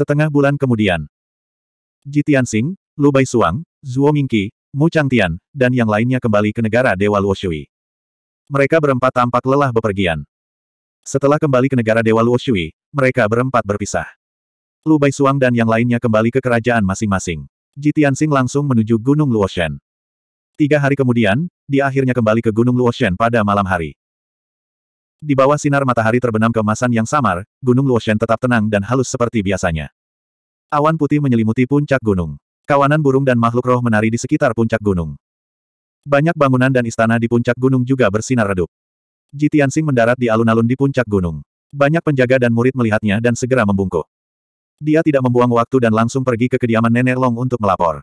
Setengah bulan kemudian. Ji Tianxing, Lu Bai Suang, Zuo Mingqi, Mu Changtian, dan yang lainnya kembali ke negara Dewa Luoshui. Mereka berempat tampak lelah bepergian. Setelah kembali ke negara Dewa Luoshui, mereka berempat berpisah. Lu Bai Suang dan yang lainnya kembali ke kerajaan masing-masing. Ji Tianxing langsung menuju Gunung Luoshen. Tiga hari kemudian, dia akhirnya kembali ke Gunung Luoshen pada malam hari. Di bawah sinar matahari terbenam kemasan yang samar, Gunung Luoshen tetap tenang dan halus seperti biasanya. Awan putih menyelimuti puncak gunung. Kawanan burung dan makhluk roh menari di sekitar puncak gunung. Banyak bangunan dan istana di puncak gunung juga bersinar redup. Jitiansing mendarat di alun-alun di puncak gunung. Banyak penjaga dan murid melihatnya dan segera membungkuk. Dia tidak membuang waktu dan langsung pergi ke kediaman Nenek Long untuk melapor.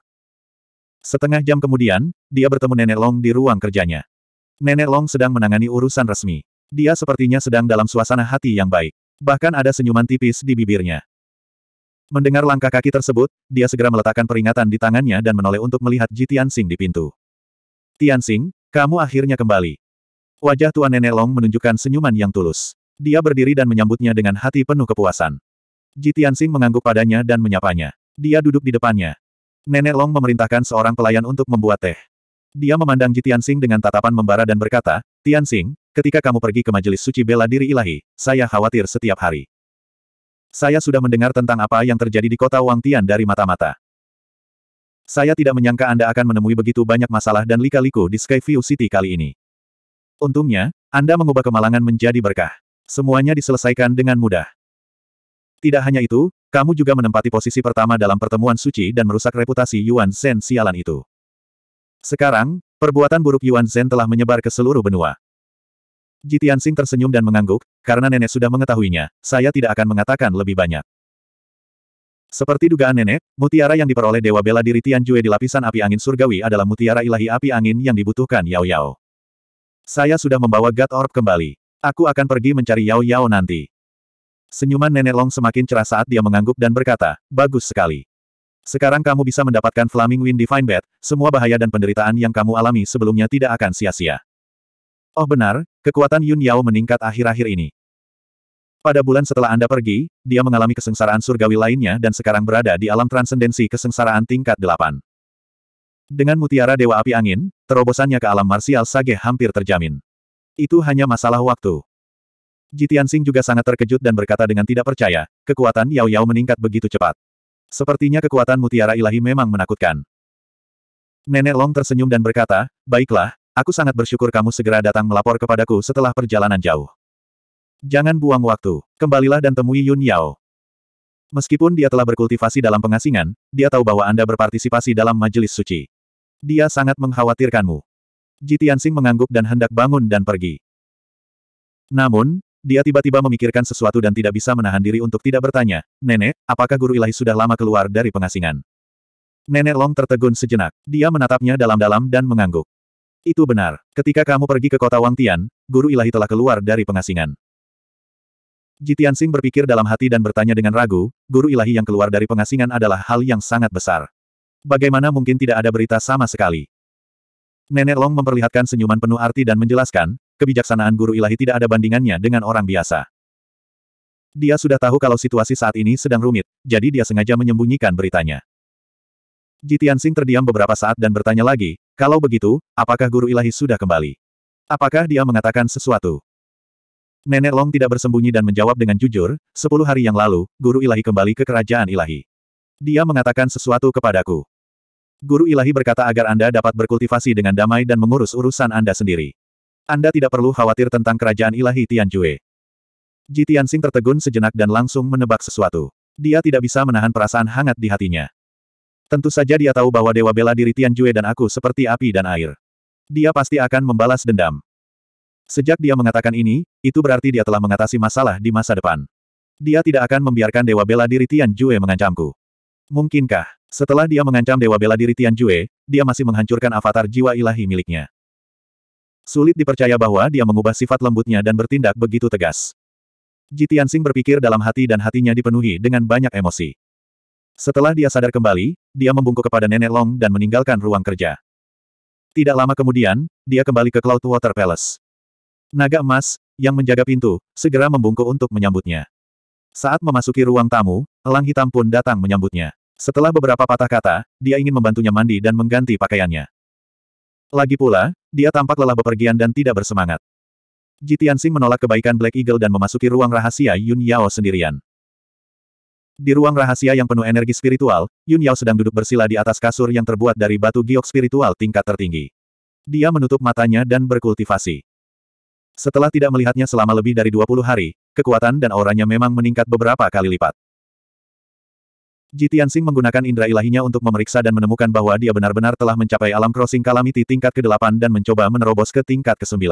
Setengah jam kemudian, dia bertemu Nenek Long di ruang kerjanya. Nenek Long sedang menangani urusan resmi. Dia sepertinya sedang dalam suasana hati yang baik. Bahkan ada senyuman tipis di bibirnya. Mendengar langkah kaki tersebut, dia segera meletakkan peringatan di tangannya dan menoleh untuk melihat Ji Tianxing di pintu. Tianxing, kamu akhirnya kembali. Wajah Tuan Nenek Long menunjukkan senyuman yang tulus. Dia berdiri dan menyambutnya dengan hati penuh kepuasan. Ji Tianxing mengangguk padanya dan menyapanya. Dia duduk di depannya. Nenek Long memerintahkan seorang pelayan untuk membuat teh. Dia memandang Ji Tianxing dengan tatapan membara dan berkata, Tianxing, Ketika kamu pergi ke majelis suci bela diri ilahi, saya khawatir setiap hari. Saya sudah mendengar tentang apa yang terjadi di kota Wang Tian dari mata-mata. Saya tidak menyangka Anda akan menemui begitu banyak masalah dan lika-liku di Skyview City kali ini. Untungnya, Anda mengubah kemalangan menjadi berkah. Semuanya diselesaikan dengan mudah. Tidak hanya itu, kamu juga menempati posisi pertama dalam pertemuan suci dan merusak reputasi Yuan Zhen sialan itu. Sekarang, perbuatan buruk Yuan Zhen telah menyebar ke seluruh benua. Jitian Sing tersenyum dan mengangguk, karena nenek sudah mengetahuinya, saya tidak akan mengatakan lebih banyak. Seperti dugaan nenek, mutiara yang diperoleh Dewa Bela Diri Tianjue di lapisan api angin surgawi adalah mutiara ilahi api angin yang dibutuhkan Yao Yao. Saya sudah membawa God Orb kembali. Aku akan pergi mencari Yao Yao nanti. Senyuman Nenek Long semakin cerah saat dia mengangguk dan berkata, bagus sekali. Sekarang kamu bisa mendapatkan Flaming Wind Divine Bed. semua bahaya dan penderitaan yang kamu alami sebelumnya tidak akan sia-sia. Oh benar, Kekuatan Yun Yao meningkat akhir-akhir ini. Pada bulan setelah Anda pergi, dia mengalami kesengsaraan surgawi lainnya dan sekarang berada di alam transendensi kesengsaraan tingkat 8. Dengan mutiara Dewa Api Angin, terobosannya ke alam marsial Sage hampir terjamin. Itu hanya masalah waktu. Jitian Sing juga sangat terkejut dan berkata dengan tidak percaya, kekuatan Yao Yao meningkat begitu cepat. Sepertinya kekuatan mutiara ilahi memang menakutkan. Nenek Long tersenyum dan berkata, baiklah, Aku sangat bersyukur kamu segera datang melapor kepadaku setelah perjalanan jauh. Jangan buang waktu. Kembalilah dan temui Yun Yao. Meskipun dia telah berkultivasi dalam pengasingan, dia tahu bahwa Anda berpartisipasi dalam majelis suci. Dia sangat mengkhawatirkanmu. Jitiansing mengangguk dan hendak bangun dan pergi. Namun, dia tiba-tiba memikirkan sesuatu dan tidak bisa menahan diri untuk tidak bertanya, Nenek, apakah guru ilahi sudah lama keluar dari pengasingan? Nenek Long tertegun sejenak. Dia menatapnya dalam-dalam dan mengangguk. Itu benar. Ketika kamu pergi ke kota Wangtian, guru ilahi telah keluar dari pengasingan. Jitian Sing berpikir dalam hati dan bertanya dengan ragu, guru ilahi yang keluar dari pengasingan adalah hal yang sangat besar. Bagaimana mungkin tidak ada berita sama sekali? Nenek Long memperlihatkan senyuman penuh arti dan menjelaskan, kebijaksanaan guru ilahi tidak ada bandingannya dengan orang biasa. Dia sudah tahu kalau situasi saat ini sedang rumit, jadi dia sengaja menyembunyikan beritanya. Jitian Sing terdiam beberapa saat dan bertanya lagi, kalau begitu, apakah guru ilahi sudah kembali? Apakah dia mengatakan sesuatu? Nenek Long tidak bersembunyi dan menjawab dengan jujur, sepuluh hari yang lalu, guru ilahi kembali ke kerajaan ilahi. Dia mengatakan sesuatu kepadaku. Guru ilahi berkata agar Anda dapat berkultivasi dengan damai dan mengurus urusan Anda sendiri. Anda tidak perlu khawatir tentang kerajaan ilahi Tianjue. Jitian Tianxing tertegun sejenak dan langsung menebak sesuatu. Dia tidak bisa menahan perasaan hangat di hatinya. Tentu saja dia tahu bahwa dewa bela diri Jue dan aku seperti api dan air. Dia pasti akan membalas dendam. Sejak dia mengatakan ini, itu berarti dia telah mengatasi masalah di masa depan. Dia tidak akan membiarkan Dewa Bela Diri Tian Jue mengancamku. Mungkinkah, setelah dia mengancam Dewa Bela Diri Tian Jue, dia masih menghancurkan avatar jiwa ilahi miliknya. Sulit dipercaya bahwa dia mengubah sifat lembutnya dan bertindak begitu tegas. Jitian Sing berpikir dalam hati dan hatinya dipenuhi dengan banyak emosi. Setelah dia sadar kembali, dia membungkuk kepada Nenek Long dan meninggalkan ruang kerja. Tidak lama kemudian, dia kembali ke Cloudwater Palace. Naga emas, yang menjaga pintu, segera membungkuk untuk menyambutnya. Saat memasuki ruang tamu, elang hitam pun datang menyambutnya. Setelah beberapa patah kata, dia ingin membantunya mandi dan mengganti pakaiannya. Lagi pula, dia tampak lelah bepergian dan tidak bersemangat. Jitian Sing menolak kebaikan Black Eagle dan memasuki ruang rahasia Yun Yao sendirian. Di ruang rahasia yang penuh energi spiritual, Yun Yao sedang duduk bersila di atas kasur yang terbuat dari batu giok spiritual tingkat tertinggi. Dia menutup matanya dan berkultivasi. Setelah tidak melihatnya selama lebih dari 20 hari, kekuatan dan auranya memang meningkat beberapa kali lipat. Ji Tianxing menggunakan indera ilahinya untuk memeriksa dan menemukan bahwa dia benar-benar telah mencapai alam crossing calamity tingkat ke-8 dan mencoba menerobos ke tingkat ke-9.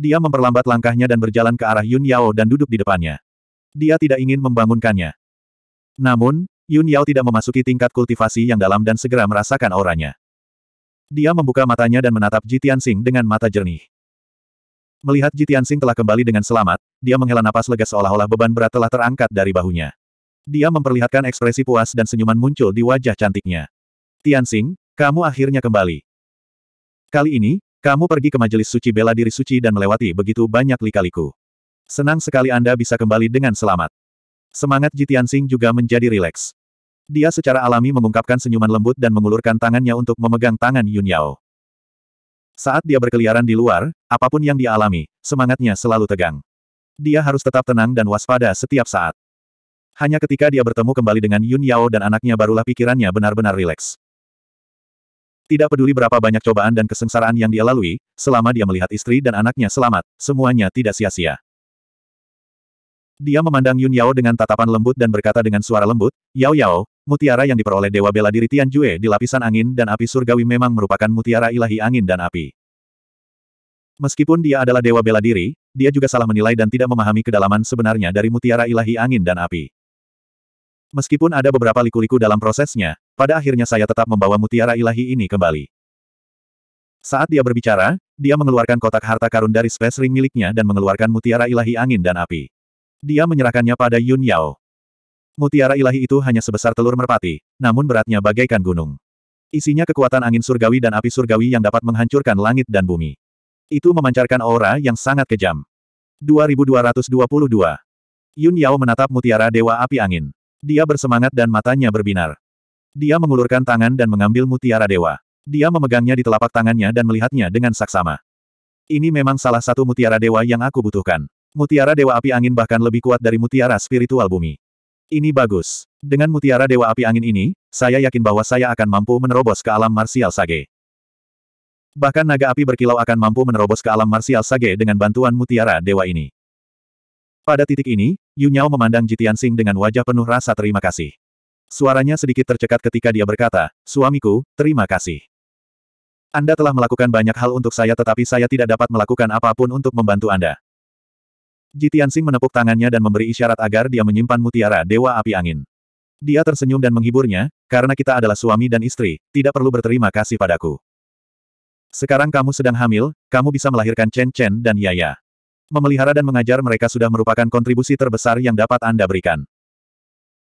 Dia memperlambat langkahnya dan berjalan ke arah Yun Yao dan duduk di depannya. Dia tidak ingin membangunkannya. Namun, Yun Yao tidak memasuki tingkat kultivasi yang dalam dan segera merasakan auranya. Dia membuka matanya dan menatap Jitian Sing dengan mata jernih. Melihat Jitian Sing telah kembali dengan selamat, dia menghela napas lega seolah-olah beban berat telah terangkat dari bahunya. Dia memperlihatkan ekspresi puas dan senyuman muncul di wajah cantiknya. Tianxing, kamu akhirnya kembali. Kali ini, kamu pergi ke majelis suci bela diri suci dan melewati begitu banyak likaliku. liku Senang sekali Anda bisa kembali dengan selamat. Semangat Jitian Sing juga menjadi rileks. Dia secara alami mengungkapkan senyuman lembut dan mengulurkan tangannya untuk memegang tangan Yun Yao. Saat dia berkeliaran di luar, apapun yang dia alami, semangatnya selalu tegang. Dia harus tetap tenang dan waspada setiap saat. Hanya ketika dia bertemu kembali dengan Yun Yao dan anaknya barulah pikirannya benar-benar rileks. Tidak peduli berapa banyak cobaan dan kesengsaraan yang dia lalui, selama dia melihat istri dan anaknya selamat, semuanya tidak sia-sia. Dia memandang Yun Yao dengan tatapan lembut dan berkata dengan suara lembut, Yao Yao, mutiara yang diperoleh Dewa Bela Diri Tian Jue di lapisan angin dan api surgawi memang merupakan mutiara ilahi angin dan api. Meskipun dia adalah Dewa Bela Diri, dia juga salah menilai dan tidak memahami kedalaman sebenarnya dari mutiara ilahi angin dan api. Meskipun ada beberapa liku-liku dalam prosesnya, pada akhirnya saya tetap membawa mutiara ilahi ini kembali. Saat dia berbicara, dia mengeluarkan kotak harta karun dari space ring miliknya dan mengeluarkan mutiara ilahi angin dan api. Dia menyerahkannya pada Yun Yao. Mutiara ilahi itu hanya sebesar telur merpati, namun beratnya bagaikan gunung. Isinya kekuatan angin surgawi dan api surgawi yang dapat menghancurkan langit dan bumi. Itu memancarkan aura yang sangat kejam. 2222 Yun Yao menatap mutiara dewa api angin. Dia bersemangat dan matanya berbinar. Dia mengulurkan tangan dan mengambil mutiara dewa. Dia memegangnya di telapak tangannya dan melihatnya dengan saksama. Ini memang salah satu mutiara dewa yang aku butuhkan. Mutiara Dewa Api Angin bahkan lebih kuat dari mutiara spiritual bumi. Ini bagus. Dengan mutiara Dewa Api Angin ini, saya yakin bahwa saya akan mampu menerobos ke alam marsial sage. Bahkan naga api berkilau akan mampu menerobos ke alam marsial sage dengan bantuan mutiara dewa ini. Pada titik ini, Yunyao memandang Jitian Sing dengan wajah penuh rasa terima kasih. Suaranya sedikit tercekat ketika dia berkata, Suamiku, terima kasih. Anda telah melakukan banyak hal untuk saya tetapi saya tidak dapat melakukan apapun untuk membantu Anda. Jitiansing menepuk tangannya dan memberi isyarat agar dia menyimpan mutiara Dewa Api Angin. Dia tersenyum dan menghiburnya, karena kita adalah suami dan istri, tidak perlu berterima kasih padaku. Sekarang kamu sedang hamil, kamu bisa melahirkan Chen Chen dan Yaya. Memelihara dan mengajar mereka sudah merupakan kontribusi terbesar yang dapat Anda berikan.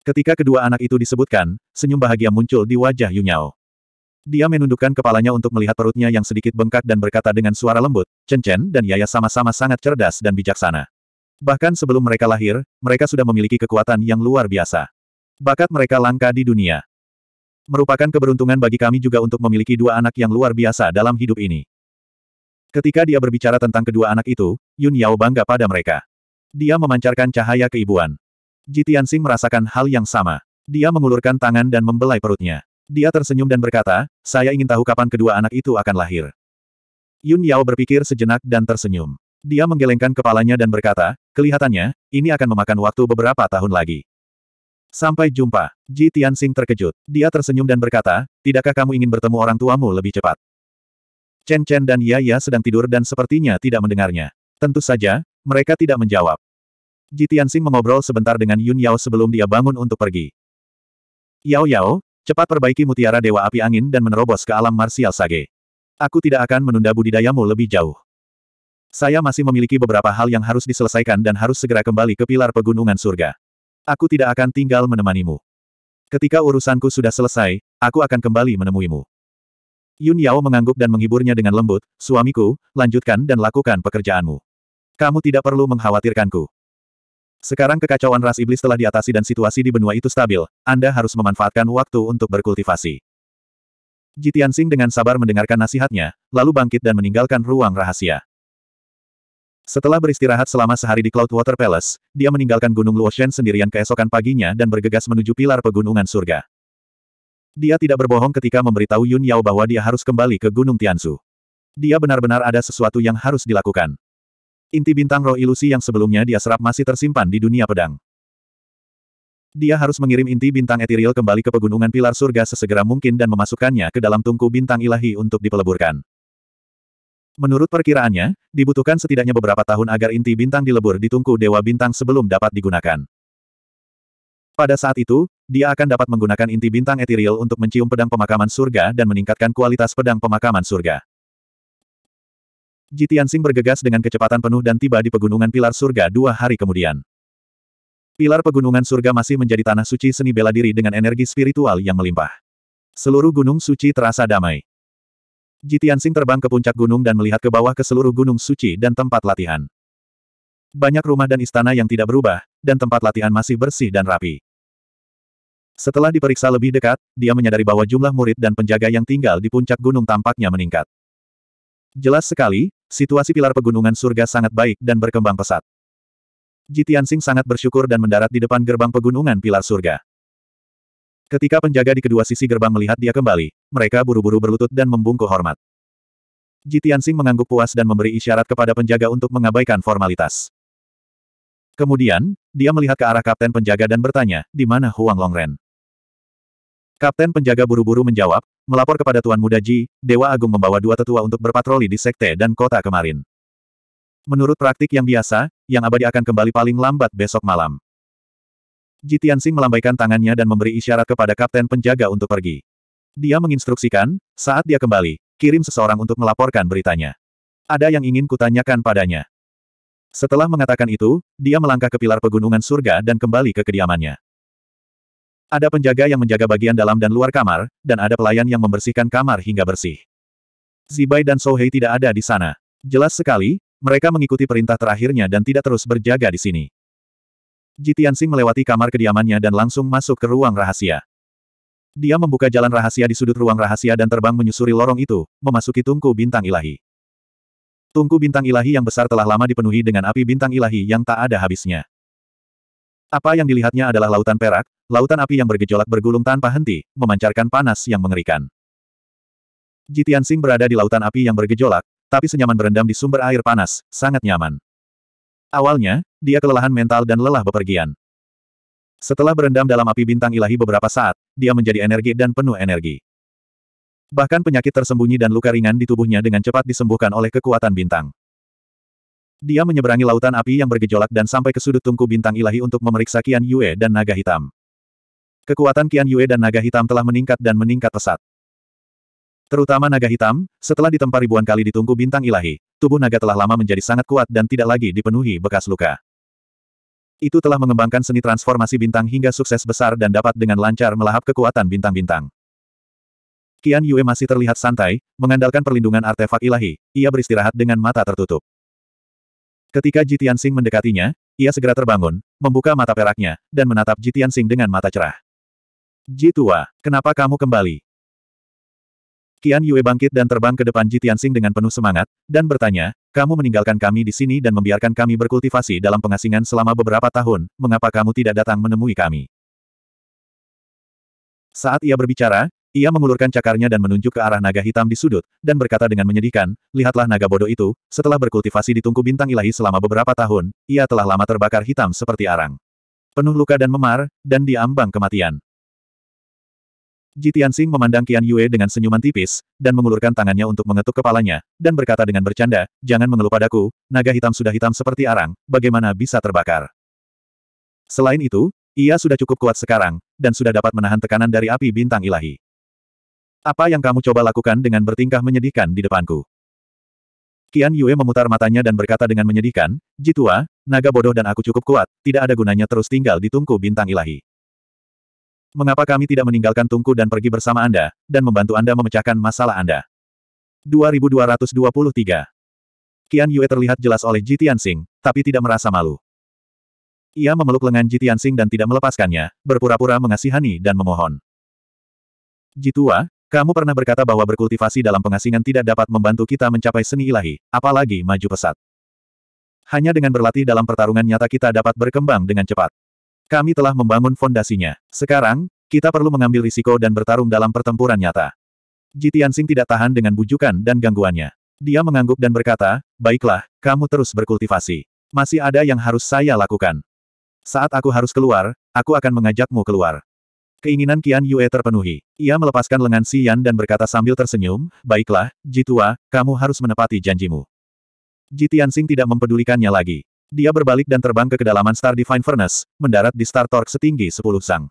Ketika kedua anak itu disebutkan, senyum bahagia muncul di wajah Yunyao. Dia menundukkan kepalanya untuk melihat perutnya yang sedikit bengkak dan berkata dengan suara lembut, Chen Chen dan Yaya sama-sama sangat cerdas dan bijaksana. Bahkan sebelum mereka lahir, mereka sudah memiliki kekuatan yang luar biasa. Bakat mereka langka di dunia. Merupakan keberuntungan bagi kami juga untuk memiliki dua anak yang luar biasa dalam hidup ini. Ketika dia berbicara tentang kedua anak itu, Yun Yao bangga pada mereka. Dia memancarkan cahaya keibuan. Jitian Sing merasakan hal yang sama. Dia mengulurkan tangan dan membelai perutnya. Dia tersenyum dan berkata, saya ingin tahu kapan kedua anak itu akan lahir. Yun Yao berpikir sejenak dan tersenyum. Dia menggelengkan kepalanya dan berkata, Kelihatannya, ini akan memakan waktu beberapa tahun lagi. Sampai jumpa. Ji Tianxing terkejut. Dia tersenyum dan berkata, tidakkah kamu ingin bertemu orang tuamu lebih cepat? Chen Chen dan Yaya sedang tidur dan sepertinya tidak mendengarnya. Tentu saja, mereka tidak menjawab. Ji Tianxing mengobrol sebentar dengan Yun Yao sebelum dia bangun untuk pergi. Yao Yao, cepat perbaiki mutiara Dewa Api Angin dan menerobos ke alam marsial Sage. Aku tidak akan menunda budidayamu lebih jauh. Saya masih memiliki beberapa hal yang harus diselesaikan dan harus segera kembali ke pilar pegunungan surga. Aku tidak akan tinggal menemanimu. Ketika urusanku sudah selesai, aku akan kembali menemuimu. Yun Yao mengangguk dan menghiburnya dengan lembut, suamiku, lanjutkan dan lakukan pekerjaanmu. Kamu tidak perlu mengkhawatirkanku. Sekarang kekacauan ras iblis telah diatasi dan situasi di benua itu stabil, Anda harus memanfaatkan waktu untuk berkultivasi. Sing dengan sabar mendengarkan nasihatnya, lalu bangkit dan meninggalkan ruang rahasia. Setelah beristirahat selama sehari di Cloudwater Palace, dia meninggalkan Gunung Luoshen sendirian keesokan paginya dan bergegas menuju pilar pegunungan surga. Dia tidak berbohong ketika memberitahu Yun Yao bahwa dia harus kembali ke Gunung Tianzu. Dia benar-benar ada sesuatu yang harus dilakukan. Inti bintang roh ilusi yang sebelumnya dia serap masih tersimpan di dunia pedang. Dia harus mengirim inti bintang etiril kembali ke pegunungan pilar surga sesegera mungkin dan memasukkannya ke dalam tungku bintang ilahi untuk dipeleburkan. Menurut perkiraannya, dibutuhkan setidaknya beberapa tahun agar inti bintang dilebur di tungku Dewa Bintang sebelum dapat digunakan. Pada saat itu, dia akan dapat menggunakan inti bintang etiril untuk mencium pedang pemakaman surga dan meningkatkan kualitas pedang pemakaman surga. Jitian Sing bergegas dengan kecepatan penuh dan tiba di pegunungan pilar surga dua hari kemudian. Pilar pegunungan surga masih menjadi tanah suci seni bela diri dengan energi spiritual yang melimpah. Seluruh gunung suci terasa damai. Jitian Jitiansing terbang ke puncak gunung dan melihat ke bawah ke seluruh gunung suci dan tempat latihan. Banyak rumah dan istana yang tidak berubah, dan tempat latihan masih bersih dan rapi. Setelah diperiksa lebih dekat, dia menyadari bahwa jumlah murid dan penjaga yang tinggal di puncak gunung tampaknya meningkat. Jelas sekali, situasi pilar pegunungan surga sangat baik dan berkembang pesat. Jitian Jitiansing sangat bersyukur dan mendarat di depan gerbang pegunungan pilar surga. Ketika penjaga di kedua sisi gerbang melihat dia kembali, mereka buru-buru berlutut dan membungkuk hormat. Jitiansing mengangguk puas dan memberi isyarat kepada penjaga untuk mengabaikan formalitas. Kemudian, dia melihat ke arah kapten penjaga dan bertanya, di mana Huang Longren? Kapten penjaga buru-buru menjawab, melapor kepada Tuan Muda Ji, Dewa Agung membawa dua tetua untuk berpatroli di sekte dan kota kemarin. Menurut praktik yang biasa, yang abadi akan kembali paling lambat besok malam. Jitian Sing melambaikan tangannya dan memberi isyarat kepada kapten penjaga untuk pergi. Dia menginstruksikan, saat dia kembali, kirim seseorang untuk melaporkan beritanya. Ada yang ingin kutanyakan padanya. Setelah mengatakan itu, dia melangkah ke pilar pegunungan surga dan kembali ke kediamannya. Ada penjaga yang menjaga bagian dalam dan luar kamar, dan ada pelayan yang membersihkan kamar hingga bersih. Zibai dan Sohei tidak ada di sana. Jelas sekali, mereka mengikuti perintah terakhirnya dan tidak terus berjaga di sini. Jitiansing melewati kamar kediamannya dan langsung masuk ke ruang rahasia. Dia membuka jalan rahasia di sudut ruang rahasia dan terbang menyusuri lorong itu, memasuki tungku bintang ilahi. Tungku bintang ilahi yang besar telah lama dipenuhi dengan api bintang ilahi yang tak ada habisnya. Apa yang dilihatnya adalah lautan perak, lautan api yang bergejolak bergulung tanpa henti, memancarkan panas yang mengerikan. Jitiansing berada di lautan api yang bergejolak, tapi senyaman berendam di sumber air panas, sangat nyaman. Awalnya, dia kelelahan mental dan lelah bepergian. Setelah berendam dalam api bintang ilahi beberapa saat, dia menjadi energi dan penuh energi. Bahkan penyakit tersembunyi dan luka ringan di tubuhnya dengan cepat disembuhkan oleh kekuatan bintang. Dia menyeberangi lautan api yang bergejolak dan sampai ke sudut tungku bintang ilahi untuk memeriksa Kian Yue dan naga hitam. Kekuatan Kian Yue dan naga hitam telah meningkat dan meningkat pesat. Terutama naga hitam, setelah ditempa ribuan kali di tungku bintang ilahi, tubuh naga telah lama menjadi sangat kuat dan tidak lagi dipenuhi bekas luka. Itu telah mengembangkan seni transformasi bintang hingga sukses besar dan dapat dengan lancar melahap kekuatan bintang-bintang. Qian Yue masih terlihat santai, mengandalkan perlindungan artefak ilahi, ia beristirahat dengan mata tertutup. Ketika Jitian Sing mendekatinya, ia segera terbangun, membuka mata peraknya, dan menatap Jitian Sing dengan mata cerah. Jitua, kenapa kamu kembali? Qian Yue bangkit dan terbang ke depan Ji Tianxing dengan penuh semangat, dan bertanya, kamu meninggalkan kami di sini dan membiarkan kami berkultivasi dalam pengasingan selama beberapa tahun, mengapa kamu tidak datang menemui kami? Saat ia berbicara, ia mengulurkan cakarnya dan menunjuk ke arah naga hitam di sudut, dan berkata dengan menyedihkan, lihatlah naga bodoh itu, setelah berkultivasi di tungku bintang ilahi selama beberapa tahun, ia telah lama terbakar hitam seperti arang. Penuh luka dan memar, dan diambang kematian. Jitian Tianxing memandang Qian Yue dengan senyuman tipis, dan mengulurkan tangannya untuk mengetuk kepalanya, dan berkata dengan bercanda, jangan mengeluh padaku, naga hitam sudah hitam seperti arang, bagaimana bisa terbakar? Selain itu, ia sudah cukup kuat sekarang, dan sudah dapat menahan tekanan dari api bintang ilahi. Apa yang kamu coba lakukan dengan bertingkah menyedihkan di depanku? Qian Yue memutar matanya dan berkata dengan menyedihkan, Jitua, naga bodoh dan aku cukup kuat, tidak ada gunanya terus tinggal di tungku bintang ilahi. Mengapa kami tidak meninggalkan Tungku dan pergi bersama Anda, dan membantu Anda memecahkan masalah Anda? 2223 Qian Yue terlihat jelas oleh Ji Tianxing, tapi tidak merasa malu. Ia memeluk lengan Ji Tianxing dan tidak melepaskannya, berpura-pura mengasihani dan memohon. Ji Tua, kamu pernah berkata bahwa berkultivasi dalam pengasingan tidak dapat membantu kita mencapai seni ilahi, apalagi maju pesat. Hanya dengan berlatih dalam pertarungan nyata kita dapat berkembang dengan cepat. Kami telah membangun fondasinya. Sekarang, kita perlu mengambil risiko dan bertarung dalam pertempuran nyata. Sing tidak tahan dengan bujukan dan gangguannya. Dia mengangguk dan berkata, baiklah, kamu terus berkultivasi. Masih ada yang harus saya lakukan. Saat aku harus keluar, aku akan mengajakmu keluar. Keinginan Qian Yue terpenuhi. Ia melepaskan lengan Si Yan dan berkata sambil tersenyum, Baiklah, Jitua, kamu harus menepati janjimu. Sing tidak mempedulikannya lagi. Dia berbalik dan terbang ke kedalaman Star Divine Furnace, mendarat di Star Torque setinggi 10 sang.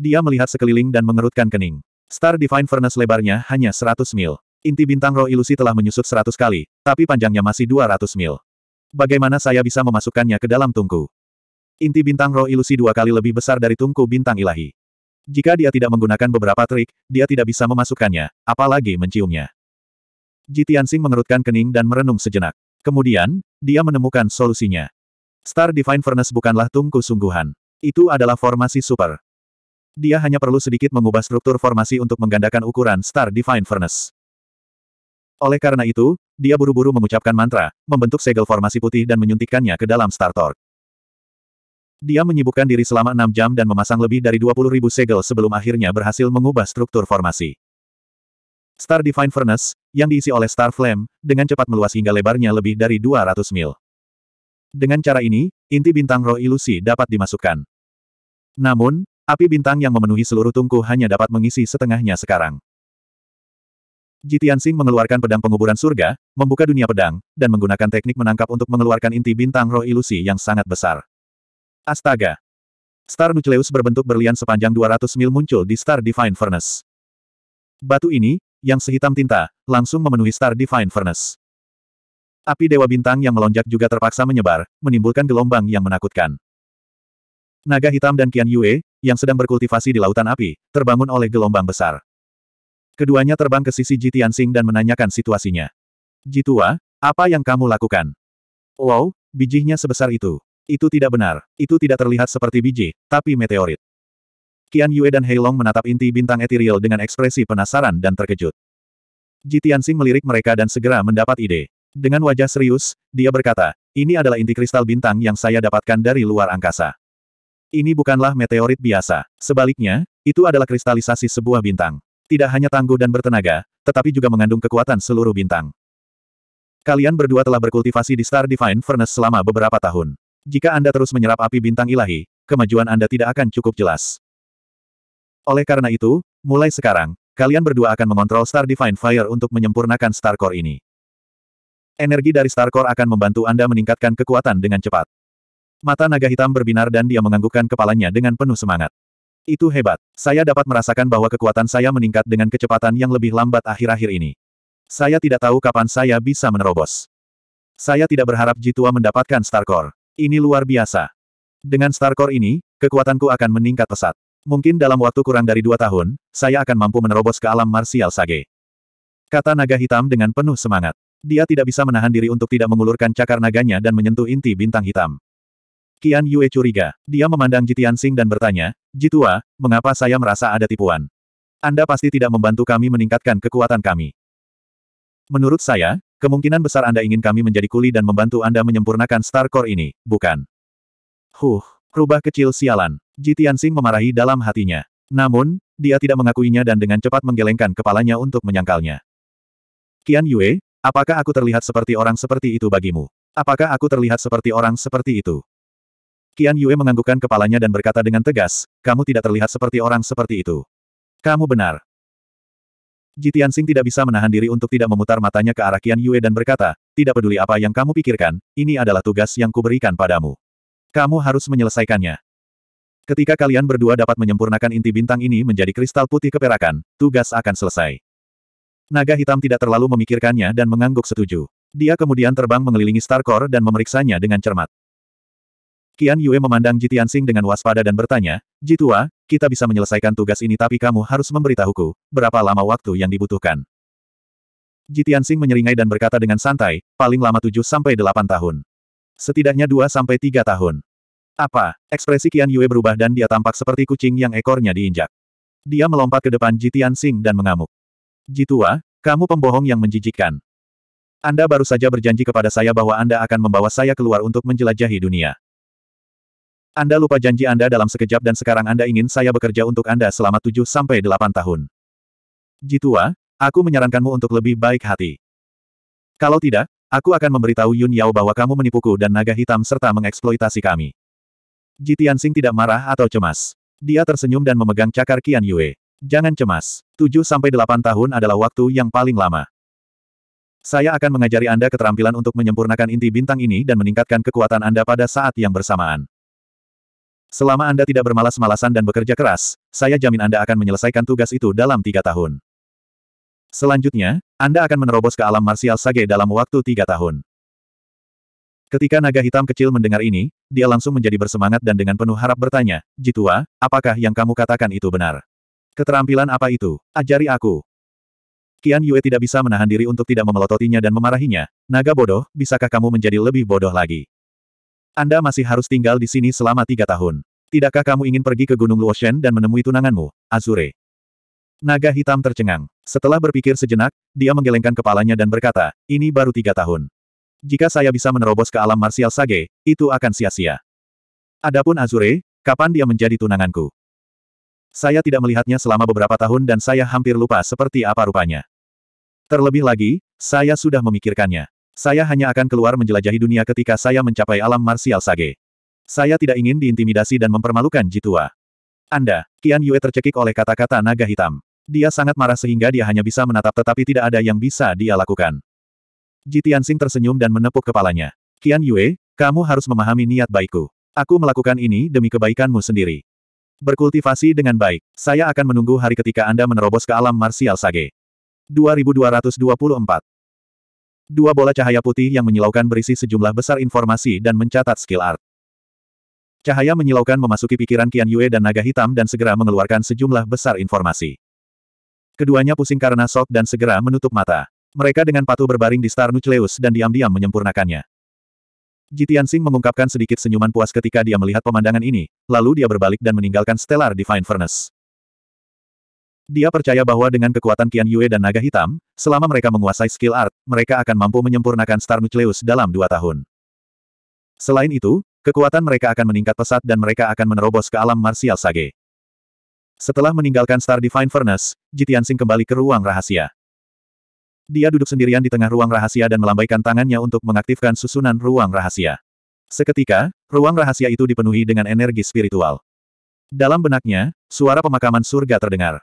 Dia melihat sekeliling dan mengerutkan kening. Star Divine Furnace lebarnya hanya 100 mil. Inti bintang roh ilusi telah menyusut 100 kali, tapi panjangnya masih 200 mil. Bagaimana saya bisa memasukkannya ke dalam tungku? Inti bintang roh ilusi dua kali lebih besar dari tungku bintang ilahi. Jika dia tidak menggunakan beberapa trik, dia tidak bisa memasukkannya, apalagi menciumnya. Jitian Sing mengerutkan kening dan merenung sejenak. Kemudian, dia menemukan solusinya. Star Divine Furnace bukanlah tungku sungguhan. Itu adalah formasi super. Dia hanya perlu sedikit mengubah struktur formasi untuk menggandakan ukuran Star Divine Furnace. Oleh karena itu, dia buru-buru mengucapkan mantra, membentuk segel formasi putih dan menyuntikkannya ke dalam Star Torque. Dia menyibukkan diri selama enam jam dan memasang lebih dari 20.000 segel sebelum akhirnya berhasil mengubah struktur formasi. Star Divine Furnace, yang diisi oleh Star Flame, dengan cepat meluas hingga lebarnya lebih dari 200 mil. Dengan cara ini, inti bintang roh ilusi dapat dimasukkan. Namun, api bintang yang memenuhi seluruh tungku hanya dapat mengisi setengahnya sekarang. Jitiansing mengeluarkan pedang penguburan surga, membuka dunia pedang, dan menggunakan teknik menangkap untuk mengeluarkan inti bintang roh ilusi yang sangat besar. Astaga! Star Nucleus berbentuk berlian sepanjang 200 mil muncul di Star Divine Furnace. Batu ini, yang sehitam tinta, langsung memenuhi Star Divine Furnace. Api Dewa Bintang yang melonjak juga terpaksa menyebar, menimbulkan gelombang yang menakutkan. Naga hitam dan Qian Yue, yang sedang berkultivasi di lautan api, terbangun oleh gelombang besar. Keduanya terbang ke sisi Ji Tianxing dan menanyakan situasinya. Ji Tua, apa yang kamu lakukan? Wow, bijinya sebesar itu. Itu tidak benar, itu tidak terlihat seperti biji, tapi meteorit. Qian Yue dan Heilong menatap inti bintang etiril dengan ekspresi penasaran dan terkejut. Ji Tianxing melirik mereka dan segera mendapat ide. Dengan wajah serius, dia berkata, ini adalah inti kristal bintang yang saya dapatkan dari luar angkasa. Ini bukanlah meteorit biasa. Sebaliknya, itu adalah kristalisasi sebuah bintang. Tidak hanya tangguh dan bertenaga, tetapi juga mengandung kekuatan seluruh bintang. Kalian berdua telah berkultivasi di Star Divine Furnace selama beberapa tahun. Jika Anda terus menyerap api bintang ilahi, kemajuan Anda tidak akan cukup jelas. Oleh karena itu, mulai sekarang, kalian berdua akan mengontrol Star Divine Fire untuk menyempurnakan Star Core ini. Energi dari Star Core akan membantu Anda meningkatkan kekuatan dengan cepat. Mata naga hitam berbinar dan dia menganggukkan kepalanya dengan penuh semangat. Itu hebat. Saya dapat merasakan bahwa kekuatan saya meningkat dengan kecepatan yang lebih lambat akhir-akhir ini. Saya tidak tahu kapan saya bisa menerobos. Saya tidak berharap Jitua mendapatkan Star Core. Ini luar biasa. Dengan Star Core ini, kekuatanku akan meningkat pesat. Mungkin dalam waktu kurang dari dua tahun, saya akan mampu menerobos ke alam marsial sage. Kata naga hitam dengan penuh semangat. Dia tidak bisa menahan diri untuk tidak mengulurkan cakar naganya dan menyentuh inti bintang hitam. Qian Yue curiga. Dia memandang Jitian Sing dan bertanya, Jitua, mengapa saya merasa ada tipuan? Anda pasti tidak membantu kami meningkatkan kekuatan kami. Menurut saya, kemungkinan besar Anda ingin kami menjadi kuli dan membantu Anda menyempurnakan Star Core ini, bukan? Huh, rubah kecil sialan. Ji Tianxing memarahi dalam hatinya. Namun, dia tidak mengakuinya dan dengan cepat menggelengkan kepalanya untuk menyangkalnya. Qian Yue, apakah aku terlihat seperti orang seperti itu bagimu? Apakah aku terlihat seperti orang seperti itu? Qian Yue menganggukkan kepalanya dan berkata dengan tegas, kamu tidak terlihat seperti orang seperti itu. Kamu benar. Ji Tianxing tidak bisa menahan diri untuk tidak memutar matanya ke arah Qian Yue dan berkata, tidak peduli apa yang kamu pikirkan, ini adalah tugas yang kuberikan padamu. Kamu harus menyelesaikannya. Ketika kalian berdua dapat menyempurnakan inti bintang ini menjadi kristal putih keperakan, tugas akan selesai. Naga hitam tidak terlalu memikirkannya dan mengangguk setuju. Dia kemudian terbang mengelilingi Core dan memeriksanya dengan cermat. Qian Yue memandang Tianxing dengan waspada dan bertanya, Jitua, kita bisa menyelesaikan tugas ini tapi kamu harus memberitahuku, berapa lama waktu yang dibutuhkan. Tianxing menyeringai dan berkata dengan santai, paling lama 7-8 tahun. Setidaknya 2-3 tahun. Apa? Ekspresi Qian Yue berubah dan dia tampak seperti kucing yang ekornya diinjak. Dia melompat ke depan Ji Tianxing dan mengamuk. Jitua, kamu pembohong yang menjijikkan. Anda baru saja berjanji kepada saya bahwa Anda akan membawa saya keluar untuk menjelajahi dunia. Anda lupa janji Anda dalam sekejap dan sekarang Anda ingin saya bekerja untuk Anda selama 7-8 tahun. Jitua, aku menyarankanmu untuk lebih baik hati. Kalau tidak, aku akan memberitahu Yun Yao bahwa kamu menipuku dan naga hitam serta mengeksploitasi kami. Jitian Sing tidak marah atau cemas. Dia tersenyum dan memegang cakar Qian Yue. Jangan cemas. 7-8 tahun adalah waktu yang paling lama. Saya akan mengajari Anda keterampilan untuk menyempurnakan inti bintang ini dan meningkatkan kekuatan Anda pada saat yang bersamaan. Selama Anda tidak bermalas-malasan dan bekerja keras, saya jamin Anda akan menyelesaikan tugas itu dalam tiga tahun. Selanjutnya, Anda akan menerobos ke alam marsial Sage dalam waktu tiga tahun. Ketika naga hitam kecil mendengar ini, dia langsung menjadi bersemangat dan dengan penuh harap bertanya, Jitua, apakah yang kamu katakan itu benar? Keterampilan apa itu? Ajari aku. Kian Yue tidak bisa menahan diri untuk tidak memelototinya dan memarahinya. Naga bodoh, bisakah kamu menjadi lebih bodoh lagi? Anda masih harus tinggal di sini selama tiga tahun. Tidakkah kamu ingin pergi ke Gunung Luoshen dan menemui tunanganmu, Azure? Naga hitam tercengang. Setelah berpikir sejenak, dia menggelengkan kepalanya dan berkata, ini baru tiga tahun. Jika saya bisa menerobos ke alam marsial Sage, itu akan sia-sia. Adapun Azure, kapan dia menjadi tunanganku? Saya tidak melihatnya selama beberapa tahun dan saya hampir lupa seperti apa rupanya. Terlebih lagi, saya sudah memikirkannya. Saya hanya akan keluar menjelajahi dunia ketika saya mencapai alam marsial Sage. Saya tidak ingin diintimidasi dan mempermalukan Jitua. Anda, Kian Yue tercekik oleh kata-kata naga hitam. Dia sangat marah sehingga dia hanya bisa menatap tetapi tidak ada yang bisa dia lakukan. Ji Tianxing tersenyum dan menepuk kepalanya. Qian Yue, kamu harus memahami niat baikku. Aku melakukan ini demi kebaikanmu sendiri. Berkultivasi dengan baik, saya akan menunggu hari ketika Anda menerobos ke alam marsial sage. 2224 Dua bola cahaya putih yang menyilaukan berisi sejumlah besar informasi dan mencatat skill art. Cahaya menyilaukan memasuki pikiran Qian Yue dan naga hitam dan segera mengeluarkan sejumlah besar informasi. Keduanya pusing karena sok dan segera menutup mata. Mereka dengan patuh berbaring di Star Nucleus dan diam-diam menyempurnakannya. Jitian Sing mengungkapkan sedikit senyuman puas ketika dia melihat pemandangan ini, lalu dia berbalik dan meninggalkan Stellar Divine Furnace. Dia percaya bahwa dengan kekuatan Kian Yue dan Naga Hitam, selama mereka menguasai skill art, mereka akan mampu menyempurnakan Star Nucleus dalam dua tahun. Selain itu, kekuatan mereka akan meningkat pesat dan mereka akan menerobos ke alam martial sage. Setelah meninggalkan Star Divine Furnace, Jitian Sing kembali ke ruang rahasia. Dia duduk sendirian di tengah ruang rahasia dan melambaikan tangannya untuk mengaktifkan susunan ruang rahasia. Seketika, ruang rahasia itu dipenuhi dengan energi spiritual. Dalam benaknya, suara pemakaman surga terdengar.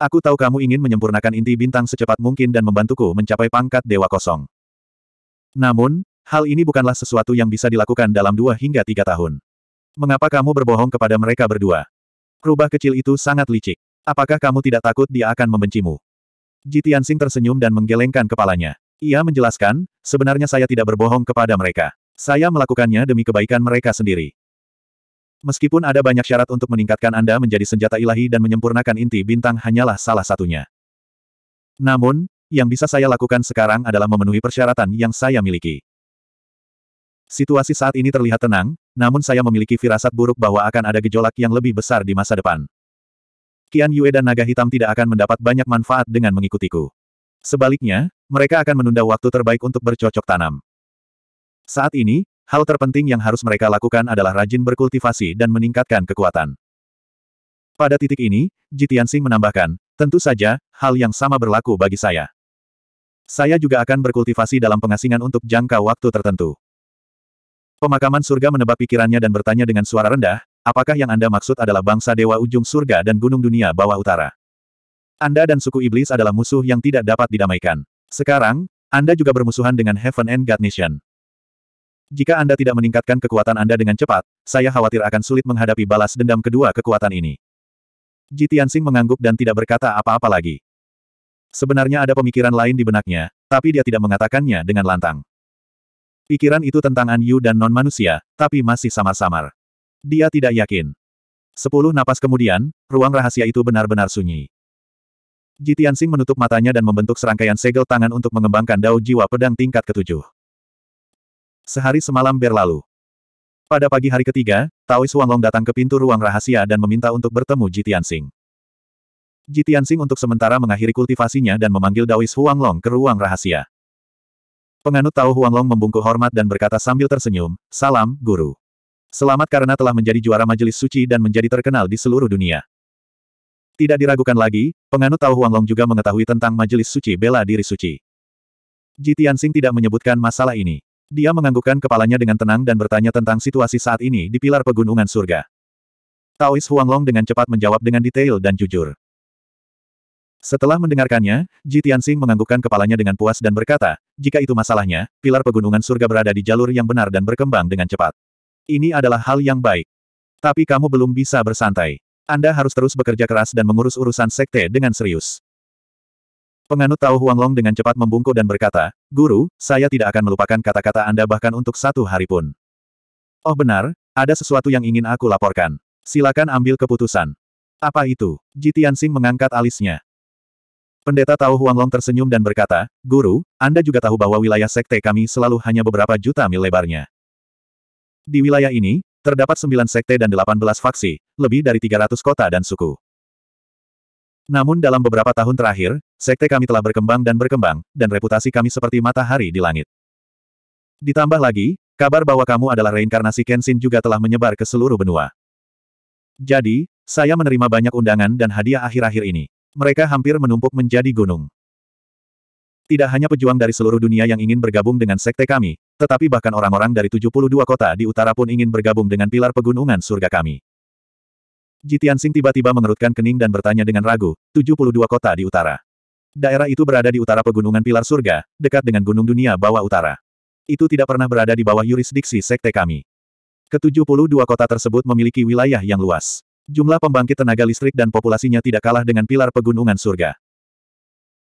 Aku tahu kamu ingin menyempurnakan inti bintang secepat mungkin dan membantuku mencapai pangkat dewa kosong. Namun, hal ini bukanlah sesuatu yang bisa dilakukan dalam dua hingga tiga tahun. Mengapa kamu berbohong kepada mereka berdua? Rubah kecil itu sangat licik. Apakah kamu tidak takut dia akan membencimu? Ji Tianxing tersenyum dan menggelengkan kepalanya. Ia menjelaskan, sebenarnya saya tidak berbohong kepada mereka. Saya melakukannya demi kebaikan mereka sendiri. Meskipun ada banyak syarat untuk meningkatkan Anda menjadi senjata ilahi dan menyempurnakan inti bintang hanyalah salah satunya. Namun, yang bisa saya lakukan sekarang adalah memenuhi persyaratan yang saya miliki. Situasi saat ini terlihat tenang, namun saya memiliki firasat buruk bahwa akan ada gejolak yang lebih besar di masa depan. Kian Yue dan naga hitam tidak akan mendapat banyak manfaat dengan mengikutiku. Sebaliknya, mereka akan menunda waktu terbaik untuk bercocok tanam. Saat ini, hal terpenting yang harus mereka lakukan adalah rajin berkultivasi dan meningkatkan kekuatan. Pada titik ini, Jitian menambahkan, tentu saja, hal yang sama berlaku bagi saya. Saya juga akan berkultivasi dalam pengasingan untuk jangka waktu tertentu. Pemakaman surga menebak pikirannya dan bertanya dengan suara rendah, Apakah yang Anda maksud adalah bangsa dewa ujung surga dan gunung dunia bawah utara? Anda dan suku iblis adalah musuh yang tidak dapat didamaikan. Sekarang, Anda juga bermusuhan dengan Heaven and God Nation. Jika Anda tidak meningkatkan kekuatan Anda dengan cepat, saya khawatir akan sulit menghadapi balas dendam kedua kekuatan ini. Jitiansing mengangguk dan tidak berkata apa-apa lagi. Sebenarnya ada pemikiran lain di benaknya, tapi dia tidak mengatakannya dengan lantang. Pikiran itu tentang Anyu dan non-manusia, tapi masih samar-samar. Dia tidak yakin. Sepuluh napas kemudian, ruang rahasia itu benar-benar sunyi. Jitiansing menutup matanya dan membentuk serangkaian segel tangan untuk mengembangkan dao jiwa pedang tingkat ketujuh. Sehari semalam berlalu. Pada pagi hari ketiga, Taois Wanglong datang ke pintu ruang rahasia dan meminta untuk bertemu Jitiansing. Jitiansing untuk sementara mengakhiri kultivasinya dan memanggil Daois Huanglong ke ruang rahasia. Penganut Tao Huanglong membungkuk hormat dan berkata sambil tersenyum, Salam, Guru. Selamat karena telah menjadi juara majelis suci dan menjadi terkenal di seluruh dunia. Tidak diragukan lagi, penganut Tao Huanglong juga mengetahui tentang majelis suci bela diri suci. Ji Tianxing tidak menyebutkan masalah ini. Dia menganggukkan kepalanya dengan tenang dan bertanya tentang situasi saat ini di pilar pegunungan surga. Taois Huanglong dengan cepat menjawab dengan detail dan jujur. Setelah mendengarkannya, Ji Tianxing menganggukkan kepalanya dengan puas dan berkata, jika itu masalahnya, pilar pegunungan surga berada di jalur yang benar dan berkembang dengan cepat. Ini adalah hal yang baik. Tapi kamu belum bisa bersantai. Anda harus terus bekerja keras dan mengurus urusan sekte dengan serius. Penganut Tao Huanglong dengan cepat membungkuk dan berkata, Guru, saya tidak akan melupakan kata-kata Anda bahkan untuk satu hari pun. Oh benar, ada sesuatu yang ingin aku laporkan. Silakan ambil keputusan. Apa itu? Jitian Sing mengangkat alisnya. Pendeta Tao Huanglong tersenyum dan berkata, Guru, Anda juga tahu bahwa wilayah sekte kami selalu hanya beberapa juta mil lebarnya. Di wilayah ini, terdapat sembilan sekte dan delapan belas faksi, lebih dari tiga ratus kota dan suku. Namun dalam beberapa tahun terakhir, sekte kami telah berkembang dan berkembang, dan reputasi kami seperti matahari di langit. Ditambah lagi, kabar bahwa kamu adalah reinkarnasi Kenshin juga telah menyebar ke seluruh benua. Jadi, saya menerima banyak undangan dan hadiah akhir-akhir ini. Mereka hampir menumpuk menjadi gunung. Tidak hanya pejuang dari seluruh dunia yang ingin bergabung dengan sekte kami, tetapi bahkan orang-orang dari 72 kota di utara pun ingin bergabung dengan pilar pegunungan surga kami. Jitian Sing tiba-tiba mengerutkan kening dan bertanya dengan ragu, 72 kota di utara. Daerah itu berada di utara pegunungan pilar surga, dekat dengan gunung dunia bawah utara. Itu tidak pernah berada di bawah yurisdiksi sekte kami. Ketujuh puluh dua kota tersebut memiliki wilayah yang luas. Jumlah pembangkit tenaga listrik dan populasinya tidak kalah dengan pilar pegunungan surga.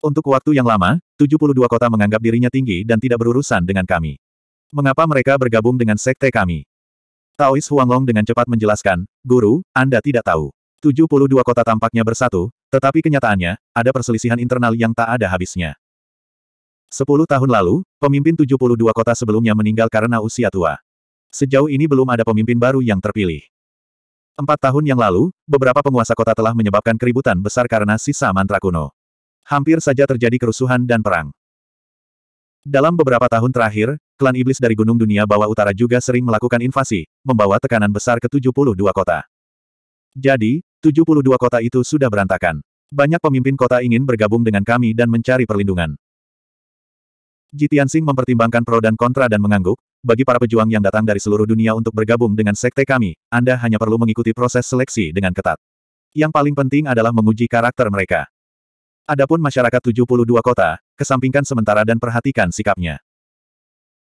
Untuk waktu yang lama, tujuh puluh dua kota menganggap dirinya tinggi dan tidak berurusan dengan kami. Mengapa mereka bergabung dengan sekte kami? Taois Huanglong dengan cepat menjelaskan, Guru, Anda tidak tahu. 72 kota tampaknya bersatu, tetapi kenyataannya, ada perselisihan internal yang tak ada habisnya. Sepuluh tahun lalu, pemimpin 72 kota sebelumnya meninggal karena usia tua. Sejauh ini belum ada pemimpin baru yang terpilih. Empat tahun yang lalu, beberapa penguasa kota telah menyebabkan keributan besar karena sisa mantra kuno. Hampir saja terjadi kerusuhan dan perang. Dalam beberapa tahun terakhir, klan iblis dari Gunung Dunia Bawah Utara juga sering melakukan invasi, membawa tekanan besar ke 72 kota. Jadi, 72 kota itu sudah berantakan. Banyak pemimpin kota ingin bergabung dengan kami dan mencari perlindungan. Jitian Singh mempertimbangkan pro dan kontra dan mengangguk, bagi para pejuang yang datang dari seluruh dunia untuk bergabung dengan sekte kami, Anda hanya perlu mengikuti proses seleksi dengan ketat. Yang paling penting adalah menguji karakter mereka. Adapun masyarakat 72 kota, kesampingkan sementara dan perhatikan sikapnya.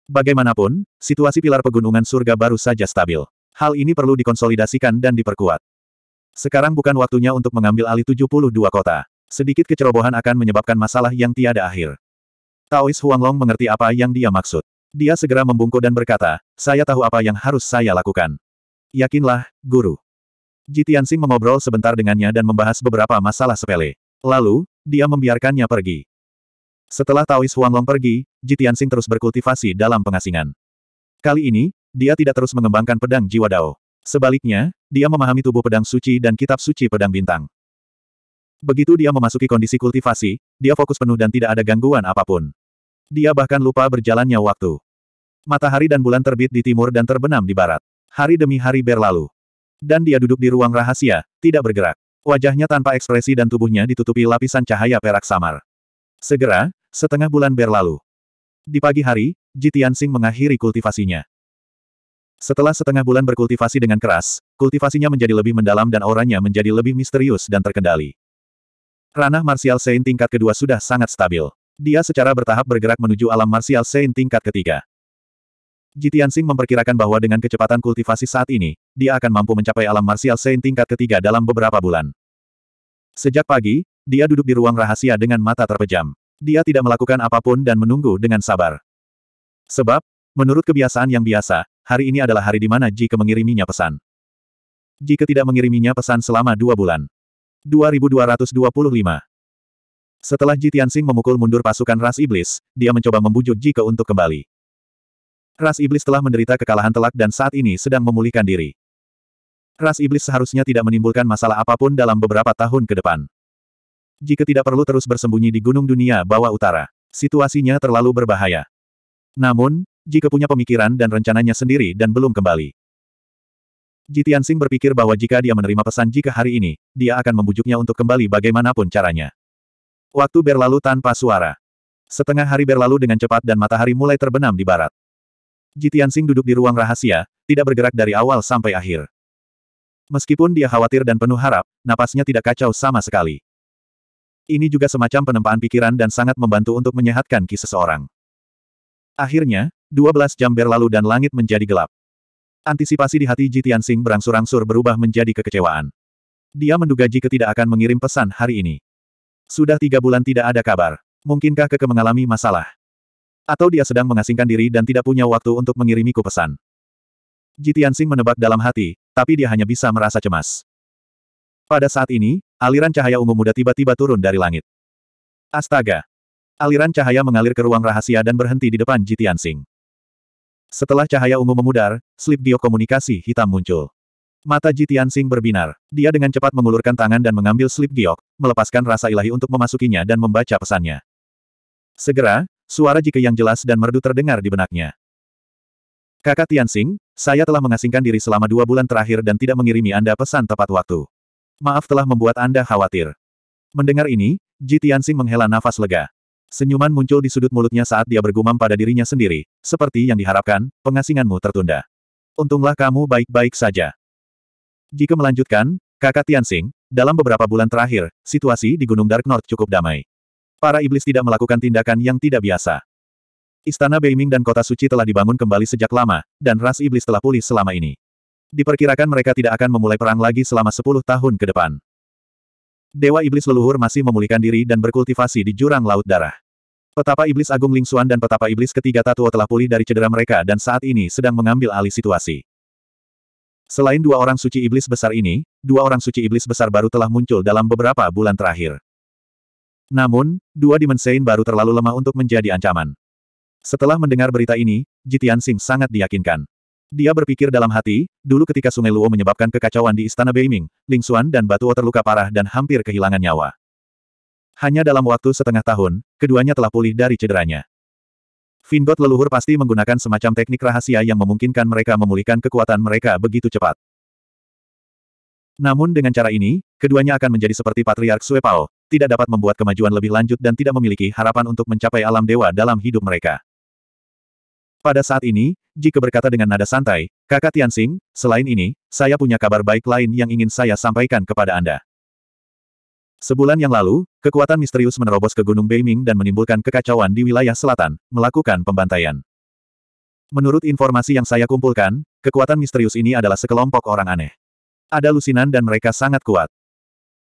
Bagaimanapun, situasi pilar pegunungan surga baru saja stabil. Hal ini perlu dikonsolidasikan dan diperkuat. Sekarang bukan waktunya untuk mengambil alih 72 kota. Sedikit kecerobohan akan menyebabkan masalah yang tiada akhir. Taois Huanglong mengerti apa yang dia maksud. Dia segera membungkuk dan berkata, saya tahu apa yang harus saya lakukan. Yakinlah, guru. Jitian Jitiansing mengobrol sebentar dengannya dan membahas beberapa masalah sepele. Lalu, dia membiarkannya pergi. Setelah Taois Huanglong pergi, Jitiansing terus berkultivasi dalam pengasingan. Kali ini, dia tidak terus mengembangkan pedang jiwa Dao. Sebaliknya, dia memahami tubuh pedang suci dan kitab suci pedang bintang. Begitu dia memasuki kondisi kultivasi, dia fokus penuh dan tidak ada gangguan apapun. Dia bahkan lupa berjalannya waktu. Matahari dan bulan terbit di timur dan terbenam di barat. Hari demi hari berlalu. Dan dia duduk di ruang rahasia, tidak bergerak. Wajahnya tanpa ekspresi dan tubuhnya ditutupi lapisan cahaya perak samar. Segera, setengah bulan berlalu. Di pagi hari, Ji Tianxing mengakhiri kultivasinya. Setelah setengah bulan berkultivasi dengan keras, kultivasinya menjadi lebih mendalam dan auranya menjadi lebih misterius dan terkendali. Ranah Martial Saint tingkat kedua sudah sangat stabil. Dia secara bertahap bergerak menuju alam Martial Saint tingkat ketiga. Sing memperkirakan bahwa dengan kecepatan kultivasi saat ini, dia akan mampu mencapai alam martial Saint tingkat ketiga dalam beberapa bulan. Sejak pagi, dia duduk di ruang rahasia dengan mata terpejam. Dia tidak melakukan apapun dan menunggu dengan sabar. Sebab, menurut kebiasaan yang biasa, hari ini adalah hari di mana Ji Ke mengiriminya pesan. ke tidak mengiriminya pesan selama dua bulan. 2225 Setelah Ji Tianxing memukul mundur pasukan ras iblis, dia mencoba membujuk Ji Ke untuk kembali. Ras Iblis telah menderita kekalahan telak dan saat ini sedang memulihkan diri. Ras Iblis seharusnya tidak menimbulkan masalah apapun dalam beberapa tahun ke depan. Jika tidak perlu terus bersembunyi di Gunung Dunia Bawah Utara, situasinya terlalu berbahaya. Namun, jika punya pemikiran dan rencananya sendiri dan belum kembali. Jitian Sing berpikir bahwa jika dia menerima pesan jika hari ini, dia akan membujuknya untuk kembali bagaimanapun caranya. Waktu berlalu tanpa suara. Setengah hari berlalu dengan cepat dan matahari mulai terbenam di barat. Ji Tianxing duduk di ruang rahasia, tidak bergerak dari awal sampai akhir. Meskipun dia khawatir dan penuh harap, napasnya tidak kacau sama sekali. Ini juga semacam penempaan pikiran dan sangat membantu untuk menyehatkan ki seseorang. Akhirnya, 12 jam berlalu dan langit menjadi gelap. Antisipasi di hati Ji Tianxing berangsur-angsur berubah menjadi kekecewaan. Dia menduga Ji tidak akan mengirim pesan hari ini. Sudah tiga bulan tidak ada kabar. Mungkinkah Keke mengalami masalah? Atau dia sedang mengasingkan diri dan tidak punya waktu untuk mengirimiku pesan. Jitiansing menebak dalam hati, tapi dia hanya bisa merasa cemas. Pada saat ini, aliran cahaya ungu muda tiba-tiba turun dari langit. Astaga! Aliran cahaya mengalir ke ruang rahasia dan berhenti di depan Jitiansing. Setelah cahaya ungu memudar, slip dio komunikasi hitam muncul. Mata Jitian berbinar. Dia dengan cepat mengulurkan tangan dan mengambil slip giok, melepaskan rasa ilahi untuk memasukinya dan membaca pesannya. Segera, suara jike yang jelas dan merdu terdengar di benaknya. Kakak Tianxing, saya telah mengasingkan diri selama dua bulan terakhir dan tidak mengirimi Anda pesan tepat waktu. Maaf telah membuat Anda khawatir. Mendengar ini, Ji Tianxing menghela nafas lega. Senyuman muncul di sudut mulutnya saat dia bergumam pada dirinya sendiri, seperti yang diharapkan, pengasinganmu tertunda. Untunglah kamu baik-baik saja. Jika melanjutkan, kakak Tianxing, dalam beberapa bulan terakhir, situasi di Gunung Dark North cukup damai. Para iblis tidak melakukan tindakan yang tidak biasa. Istana Beiming dan kota suci telah dibangun kembali sejak lama, dan ras iblis telah pulih selama ini. Diperkirakan mereka tidak akan memulai perang lagi selama 10 tahun ke depan. Dewa iblis leluhur masih memulihkan diri dan berkultivasi di jurang laut darah. Petapa iblis Agung Lingsuan dan petapa iblis ketiga Tatuo telah pulih dari cedera mereka dan saat ini sedang mengambil alih situasi. Selain dua orang suci iblis besar ini, dua orang suci iblis besar baru telah muncul dalam beberapa bulan terakhir. Namun, dua dimensi baru terlalu lemah untuk menjadi ancaman. Setelah mendengar berita ini, Jitian Sing sangat diyakinkan. Dia berpikir dalam hati, dulu ketika Sungai Luo menyebabkan kekacauan di Istana Beiming, Ling Xuan dan Batuo terluka parah dan hampir kehilangan nyawa. Hanya dalam waktu setengah tahun, keduanya telah pulih dari cederanya. Vingot leluhur pasti menggunakan semacam teknik rahasia yang memungkinkan mereka memulihkan kekuatan mereka begitu cepat. Namun dengan cara ini, keduanya akan menjadi seperti Patriark Sue tidak dapat membuat kemajuan lebih lanjut dan tidak memiliki harapan untuk mencapai alam dewa dalam hidup mereka. Pada saat ini, jika berkata dengan nada santai, Kakak Tianxing, selain ini, saya punya kabar baik lain yang ingin saya sampaikan kepada Anda. Sebulan yang lalu, kekuatan misterius menerobos ke Gunung Beiming dan menimbulkan kekacauan di wilayah selatan, melakukan pembantaian. Menurut informasi yang saya kumpulkan, kekuatan misterius ini adalah sekelompok orang aneh. Ada lusinan dan mereka sangat kuat.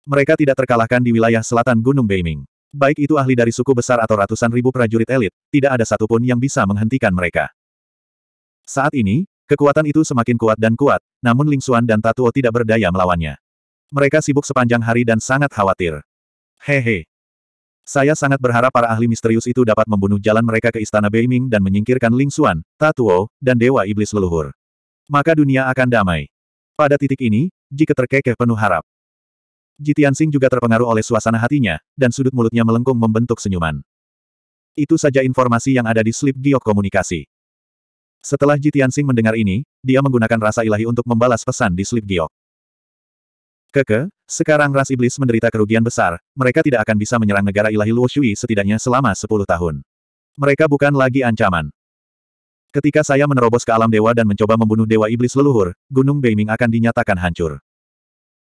Mereka tidak terkalahkan di wilayah selatan Gunung Beiming. Baik itu ahli dari suku besar atau ratusan ribu prajurit elit, tidak ada satupun yang bisa menghentikan mereka. Saat ini, kekuatan itu semakin kuat dan kuat, namun Ling Xuan dan Tatuo tidak berdaya melawannya. Mereka sibuk sepanjang hari dan sangat khawatir. Hehe. Saya sangat berharap para ahli misterius itu dapat membunuh jalan mereka ke Istana Beiming dan menyingkirkan Ling Xuan, Tatuo, dan Dewa Iblis Leluhur. Maka dunia akan damai. Pada titik ini, jika terkekeh penuh harap. Jitian Sing juga terpengaruh oleh suasana hatinya, dan sudut mulutnya melengkung membentuk senyuman. Itu saja informasi yang ada di slip giok komunikasi. Setelah Jitian Sing mendengar ini, dia menggunakan rasa ilahi untuk membalas pesan di slip giok. Keke, sekarang ras iblis menderita kerugian besar, mereka tidak akan bisa menyerang negara ilahi Luo Shui setidaknya selama 10 tahun. Mereka bukan lagi ancaman. Ketika saya menerobos ke alam dewa dan mencoba membunuh dewa iblis leluhur, Gunung Beiming akan dinyatakan hancur.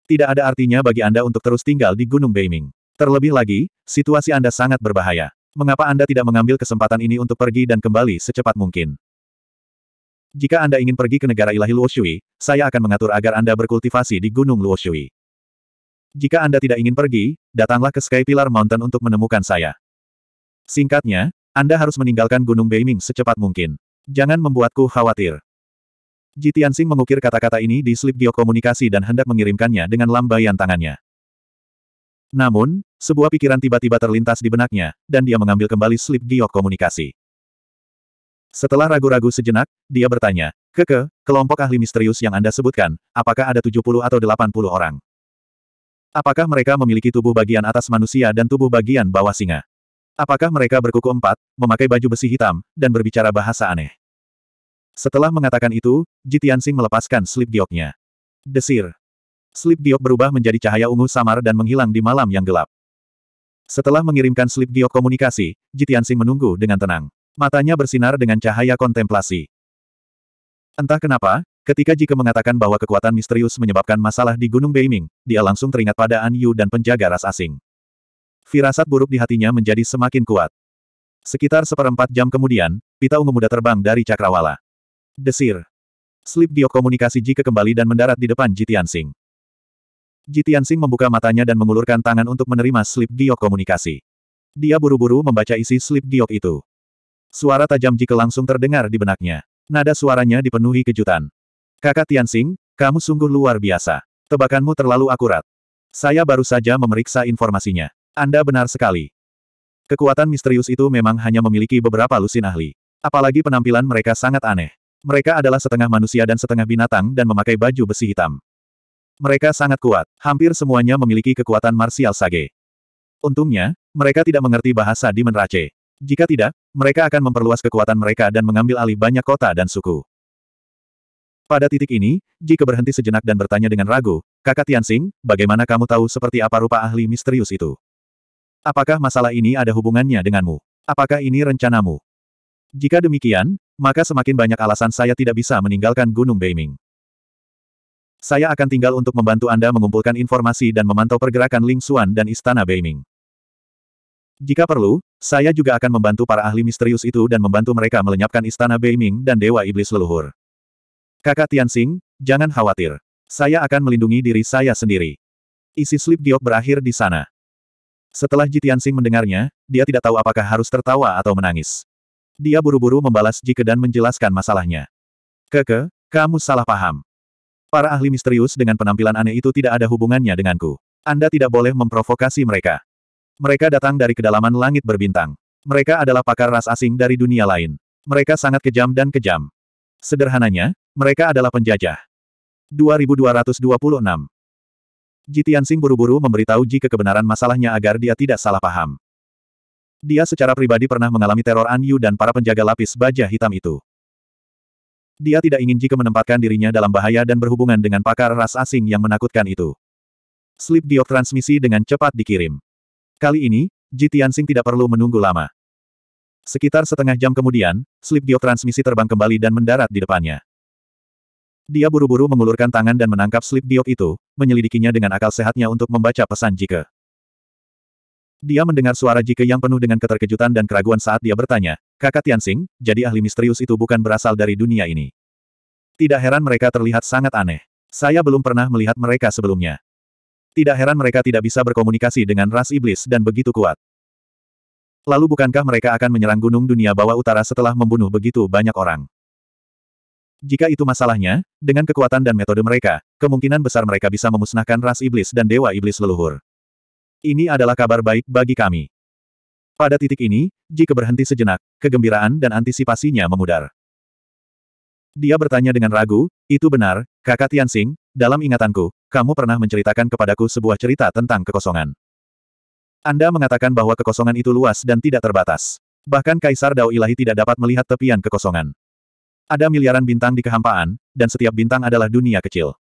Tidak ada artinya bagi Anda untuk terus tinggal di Gunung Beiming. Terlebih lagi, situasi Anda sangat berbahaya. Mengapa Anda tidak mengambil kesempatan ini untuk pergi dan kembali secepat mungkin? Jika Anda ingin pergi ke negara ilahi Luoshui, saya akan mengatur agar Anda berkultivasi di Gunung Luoshui. Jika Anda tidak ingin pergi, datanglah ke Sky Pillar Mountain untuk menemukan saya. Singkatnya, Anda harus meninggalkan Gunung Beiming secepat mungkin. Jangan membuatku khawatir. Ji Tianxing mengukir kata-kata ini di slip geokomunikasi dan hendak mengirimkannya dengan lambaian tangannya. Namun, sebuah pikiran tiba-tiba terlintas di benaknya, dan dia mengambil kembali slip geokomunikasi. Setelah ragu-ragu sejenak, dia bertanya, Keke, kelompok ahli misterius yang Anda sebutkan, apakah ada 70 atau 80 orang? Apakah mereka memiliki tubuh bagian atas manusia dan tubuh bagian bawah singa? Apakah mereka berkuku empat, memakai baju besi hitam, dan berbicara bahasa aneh? Setelah mengatakan itu, Jitiansing melepaskan slip gioknya. Desir. Slip giok berubah menjadi cahaya ungu samar dan menghilang di malam yang gelap. Setelah mengirimkan slip giok komunikasi, Jitiansing menunggu dengan tenang. Matanya bersinar dengan cahaya kontemplasi. Entah kenapa, ketika Jike mengatakan bahwa kekuatan misterius menyebabkan masalah di Gunung Beiming, dia langsung teringat pada An Yu dan penjaga ras asing. Firasat buruk di hatinya menjadi semakin kuat. Sekitar seperempat jam kemudian, pita ungu muda terbang dari cakrawala. Desir. Slip Ji Ke kembali dan mendarat di depan Jitian Sing. Jitian Sing membuka matanya dan mengulurkan tangan untuk menerima slip diok komunikasi. Dia buru-buru membaca isi slip giok itu. Suara tajam jika langsung terdengar di benaknya. Nada suaranya dipenuhi kejutan. Kakak Tian Sing, kamu sungguh luar biasa. Tebakanmu terlalu akurat. Saya baru saja memeriksa informasinya. Anda benar sekali. Kekuatan misterius itu memang hanya memiliki beberapa lusin ahli. Apalagi penampilan mereka sangat aneh. Mereka adalah setengah manusia dan setengah binatang dan memakai baju besi hitam. Mereka sangat kuat, hampir semuanya memiliki kekuatan marsial sage. Untungnya, mereka tidak mengerti bahasa di Menrace. Jika tidak, mereka akan memperluas kekuatan mereka dan mengambil alih banyak kota dan suku. Pada titik ini, Jika berhenti sejenak dan bertanya dengan ragu, kakak Tianxing, bagaimana kamu tahu seperti apa rupa ahli misterius itu? Apakah masalah ini ada hubungannya denganmu? Apakah ini rencanamu? Jika demikian, maka semakin banyak alasan saya tidak bisa meninggalkan Gunung Beiming. Saya akan tinggal untuk membantu Anda mengumpulkan informasi dan memantau pergerakan Ling Xuan dan Istana Beiming. Jika perlu, saya juga akan membantu para ahli misterius itu dan membantu mereka melenyapkan Istana Beiming dan Dewa Iblis Leluhur. Kakak Tianxing, jangan khawatir. Saya akan melindungi diri saya sendiri. Isi slip giok berakhir di sana. Setelah Tianxing mendengarnya, dia tidak tahu apakah harus tertawa atau menangis. Dia buru-buru membalas Jike dan menjelaskan masalahnya. Keke, kamu salah paham. Para ahli misterius dengan penampilan aneh itu tidak ada hubungannya denganku. Anda tidak boleh memprovokasi mereka. Mereka datang dari kedalaman langit berbintang. Mereka adalah pakar ras asing dari dunia lain. Mereka sangat kejam dan kejam. Sederhananya, mereka adalah penjajah. 2226 Jitian Sing buru-buru memberitahu Ji kebenaran masalahnya agar dia tidak salah paham. Dia secara pribadi pernah mengalami teror Anyu dan para penjaga lapis baja hitam itu. Dia tidak ingin jika menempatkan dirinya dalam bahaya dan berhubungan dengan pakar ras asing yang menakutkan itu. Slip diok transmisi dengan cepat dikirim. Kali ini, Ji Tianxing tidak perlu menunggu lama. Sekitar setengah jam kemudian, slip diok transmisi terbang kembali dan mendarat di depannya. Dia buru-buru mengulurkan tangan dan menangkap slip diok itu, menyelidikinya dengan akal sehatnya untuk membaca pesan jika. Dia mendengar suara Jike yang penuh dengan keterkejutan dan keraguan saat dia bertanya, kakak Tianxing, jadi ahli misterius itu bukan berasal dari dunia ini. Tidak heran mereka terlihat sangat aneh. Saya belum pernah melihat mereka sebelumnya. Tidak heran mereka tidak bisa berkomunikasi dengan ras iblis dan begitu kuat. Lalu bukankah mereka akan menyerang gunung dunia bawah utara setelah membunuh begitu banyak orang? Jika itu masalahnya, dengan kekuatan dan metode mereka, kemungkinan besar mereka bisa memusnahkan ras iblis dan dewa iblis leluhur. Ini adalah kabar baik bagi kami. Pada titik ini, jika berhenti sejenak, kegembiraan dan antisipasinya memudar. Dia bertanya dengan ragu, itu benar, kakak Tianxing, dalam ingatanku, kamu pernah menceritakan kepadaku sebuah cerita tentang kekosongan. Anda mengatakan bahwa kekosongan itu luas dan tidak terbatas. Bahkan Kaisar Dao Ilahi tidak dapat melihat tepian kekosongan. Ada miliaran bintang di kehampaan, dan setiap bintang adalah dunia kecil.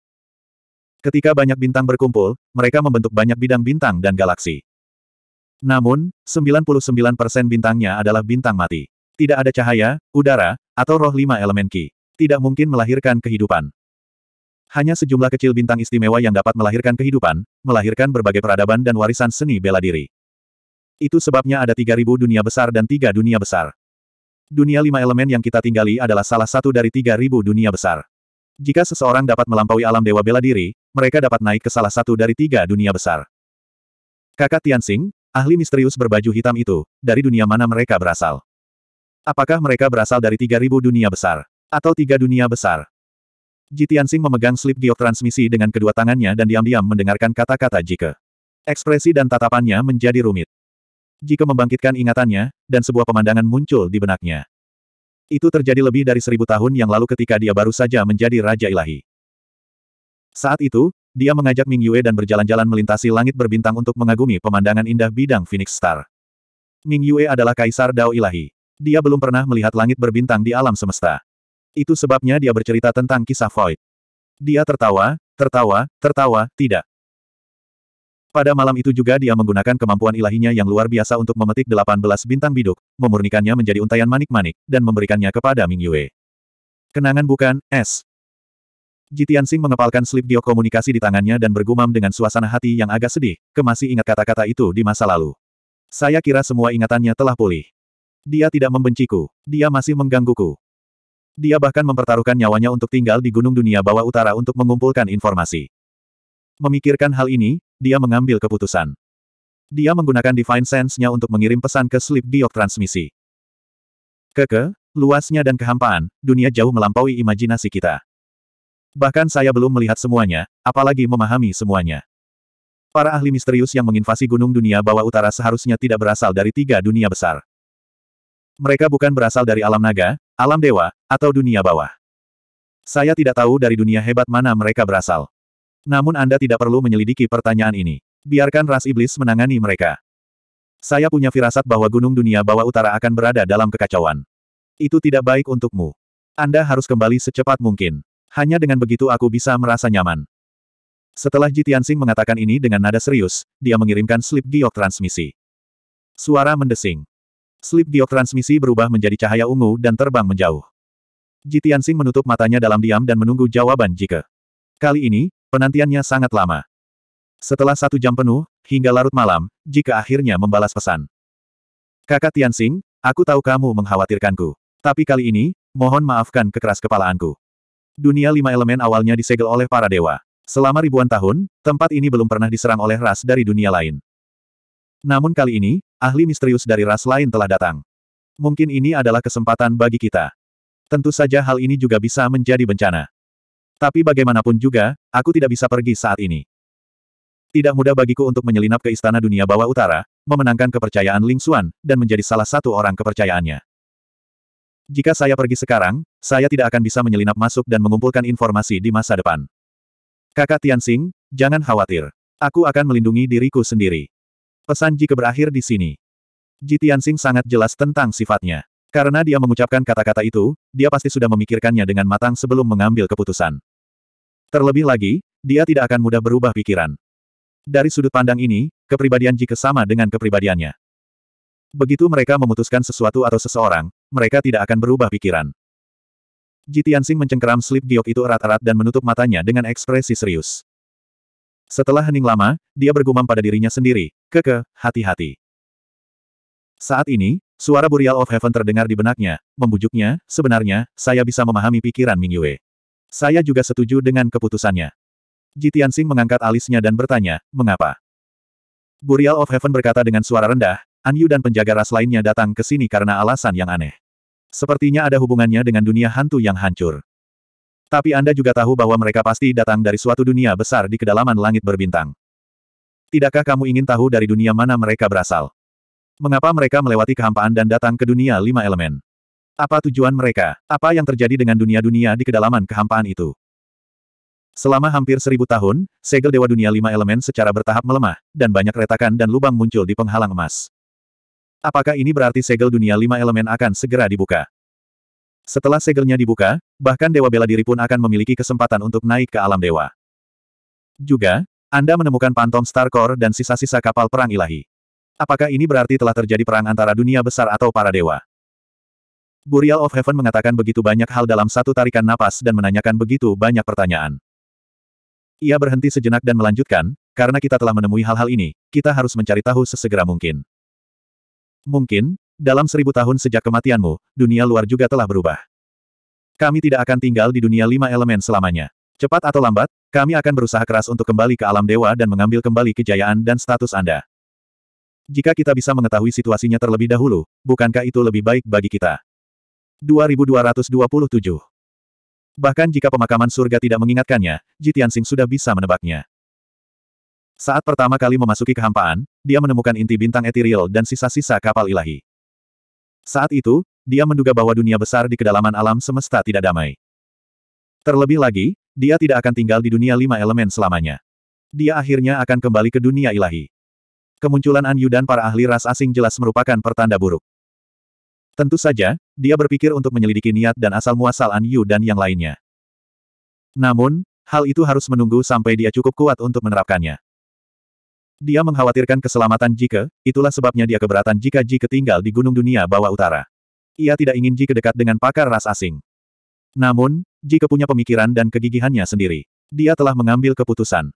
Ketika banyak bintang berkumpul, mereka membentuk banyak bidang bintang dan galaksi. Namun, 99% bintangnya adalah bintang mati. Tidak ada cahaya, udara, atau roh lima elemen ki. Tidak mungkin melahirkan kehidupan. Hanya sejumlah kecil bintang istimewa yang dapat melahirkan kehidupan, melahirkan berbagai peradaban dan warisan seni bela diri. Itu sebabnya ada 3.000 dunia besar dan tiga dunia besar. Dunia lima elemen yang kita tinggali adalah salah satu dari 3.000 dunia besar. Jika seseorang dapat melampaui alam dewa bela diri, mereka dapat naik ke salah satu dari tiga dunia besar. Kakak Tianxing, ahli misterius berbaju hitam itu, dari dunia mana mereka berasal? Apakah mereka berasal dari tiga ribu dunia besar? Atau tiga dunia besar? Ji Tianxing memegang slip giok transmisi dengan kedua tangannya dan diam-diam mendengarkan kata-kata Jike. Ekspresi dan tatapannya menjadi rumit. Jike membangkitkan ingatannya, dan sebuah pemandangan muncul di benaknya. Itu terjadi lebih dari seribu tahun yang lalu ketika dia baru saja menjadi Raja Ilahi. Saat itu, dia mengajak Ming Yue dan berjalan-jalan melintasi langit berbintang untuk mengagumi pemandangan indah bidang Phoenix Star. Ming Yue adalah Kaisar Dao Ilahi. Dia belum pernah melihat langit berbintang di alam semesta. Itu sebabnya dia bercerita tentang kisah Void. Dia tertawa, tertawa, tertawa, tidak. Pada malam itu juga dia menggunakan kemampuan ilahinya yang luar biasa untuk memetik 18 bintang biduk, memurnikannya menjadi untayan manik-manik, dan memberikannya kepada Ming Yue. Kenangan bukan, es. Jitian Sing mengepalkan slip geo komunikasi di tangannya dan bergumam dengan suasana hati yang agak sedih, Kemasi ingat kata-kata itu di masa lalu. Saya kira semua ingatannya telah pulih. Dia tidak membenciku, dia masih menggangguku. Dia bahkan mempertaruhkan nyawanya untuk tinggal di Gunung Dunia Bawah Utara untuk mengumpulkan informasi. Memikirkan hal ini, dia mengambil keputusan. Dia menggunakan Divine Sense-nya untuk mengirim pesan ke Sleep Diok Transmisi. Keke, luasnya dan kehampaan, dunia jauh melampaui imajinasi kita. Bahkan saya belum melihat semuanya, apalagi memahami semuanya. Para ahli misterius yang menginvasi gunung dunia bawah utara seharusnya tidak berasal dari tiga dunia besar. Mereka bukan berasal dari alam naga, alam dewa, atau dunia bawah. Saya tidak tahu dari dunia hebat mana mereka berasal. Namun Anda tidak perlu menyelidiki pertanyaan ini. Biarkan ras iblis menangani mereka. Saya punya firasat bahwa gunung dunia bawah utara akan berada dalam kekacauan. Itu tidak baik untukmu. Anda harus kembali secepat mungkin. Hanya dengan begitu aku bisa merasa nyaman. Setelah Jitiansing mengatakan ini dengan nada serius, dia mengirimkan slip giok transmisi. Suara mendesing. Slip giok transmisi berubah menjadi cahaya ungu dan terbang menjauh. Jitiansing menutup matanya dalam diam dan menunggu jawaban jika. Kali ini, Penantiannya sangat lama. Setelah satu jam penuh, hingga larut malam, jika akhirnya membalas pesan. Kakak Tianxing, aku tahu kamu mengkhawatirkanku. Tapi kali ini, mohon maafkan kekeras kepalaanku. Dunia lima elemen awalnya disegel oleh para dewa. Selama ribuan tahun, tempat ini belum pernah diserang oleh ras dari dunia lain. Namun kali ini, ahli misterius dari ras lain telah datang. Mungkin ini adalah kesempatan bagi kita. Tentu saja hal ini juga bisa menjadi bencana. Tapi bagaimanapun juga, aku tidak bisa pergi saat ini. Tidak mudah bagiku untuk menyelinap ke istana dunia bawah utara, memenangkan kepercayaan Ling Xuan, dan menjadi salah satu orang kepercayaannya. Jika saya pergi sekarang, saya tidak akan bisa menyelinap masuk dan mengumpulkan informasi di masa depan. Kakak Tianxing, jangan khawatir. Aku akan melindungi diriku sendiri. Pesan Ji berakhir di sini. Ji Tianxing sangat jelas tentang sifatnya. Karena dia mengucapkan kata-kata itu, dia pasti sudah memikirkannya dengan matang sebelum mengambil keputusan. Terlebih lagi, dia tidak akan mudah berubah pikiran. Dari sudut pandang ini, kepribadian Jike sama dengan kepribadiannya. Begitu mereka memutuskan sesuatu atau seseorang, mereka tidak akan berubah pikiran. Ji Tianxing mencengkeram slip giok itu erat-erat dan menutup matanya dengan ekspresi serius. Setelah hening lama, dia bergumam pada dirinya sendiri, keke, hati-hati. Saat ini, suara Burial of Heaven terdengar di benaknya, membujuknya, sebenarnya, saya bisa memahami pikiran Ming Yue. Saya juga setuju dengan keputusannya. Jitiansing mengangkat alisnya dan bertanya, mengapa? Burial of Heaven berkata dengan suara rendah, An Yu dan penjaga ras lainnya datang ke sini karena alasan yang aneh. Sepertinya ada hubungannya dengan dunia hantu yang hancur. Tapi Anda juga tahu bahwa mereka pasti datang dari suatu dunia besar di kedalaman langit berbintang. Tidakkah kamu ingin tahu dari dunia mana mereka berasal? Mengapa mereka melewati kehampaan dan datang ke dunia lima elemen? Apa tujuan mereka? Apa yang terjadi dengan dunia-dunia di kedalaman kehampaan itu? Selama hampir seribu tahun, segel Dewa Dunia Lima Elemen secara bertahap melemah, dan banyak retakan dan lubang muncul di penghalang emas. Apakah ini berarti segel Dunia Lima Elemen akan segera dibuka? Setelah segelnya dibuka, bahkan Dewa Bela Diri pun akan memiliki kesempatan untuk naik ke alam dewa. Juga, Anda menemukan pantom Starcore dan sisa-sisa kapal perang ilahi. Apakah ini berarti telah terjadi perang antara dunia besar atau para dewa? Burial of Heaven mengatakan begitu banyak hal dalam satu tarikan napas dan menanyakan begitu banyak pertanyaan. Ia berhenti sejenak dan melanjutkan, karena kita telah menemui hal-hal ini, kita harus mencari tahu sesegera mungkin. Mungkin, dalam seribu tahun sejak kematianmu, dunia luar juga telah berubah. Kami tidak akan tinggal di dunia lima elemen selamanya. Cepat atau lambat, kami akan berusaha keras untuk kembali ke alam dewa dan mengambil kembali kejayaan dan status Anda. Jika kita bisa mengetahui situasinya terlebih dahulu, bukankah itu lebih baik bagi kita? 2227. Bahkan jika pemakaman surga tidak mengingatkannya, Jitian Jitiansing sudah bisa menebaknya. Saat pertama kali memasuki kehampaan, dia menemukan inti bintang etiril dan sisa-sisa kapal ilahi. Saat itu, dia menduga bahwa dunia besar di kedalaman alam semesta tidak damai. Terlebih lagi, dia tidak akan tinggal di dunia lima elemen selamanya. Dia akhirnya akan kembali ke dunia ilahi. Kemunculan An dan para ahli ras asing jelas merupakan pertanda buruk. Tentu saja, dia berpikir untuk menyelidiki niat dan asal-muasal An Yu dan yang lainnya. Namun, hal itu harus menunggu sampai dia cukup kuat untuk menerapkannya. Dia mengkhawatirkan keselamatan Jike, itulah sebabnya dia keberatan jika Jike tinggal di Gunung Dunia bawah utara. Ia tidak ingin Jike dekat dengan pakar ras asing. Namun, Jike punya pemikiran dan kegigihannya sendiri. Dia telah mengambil keputusan.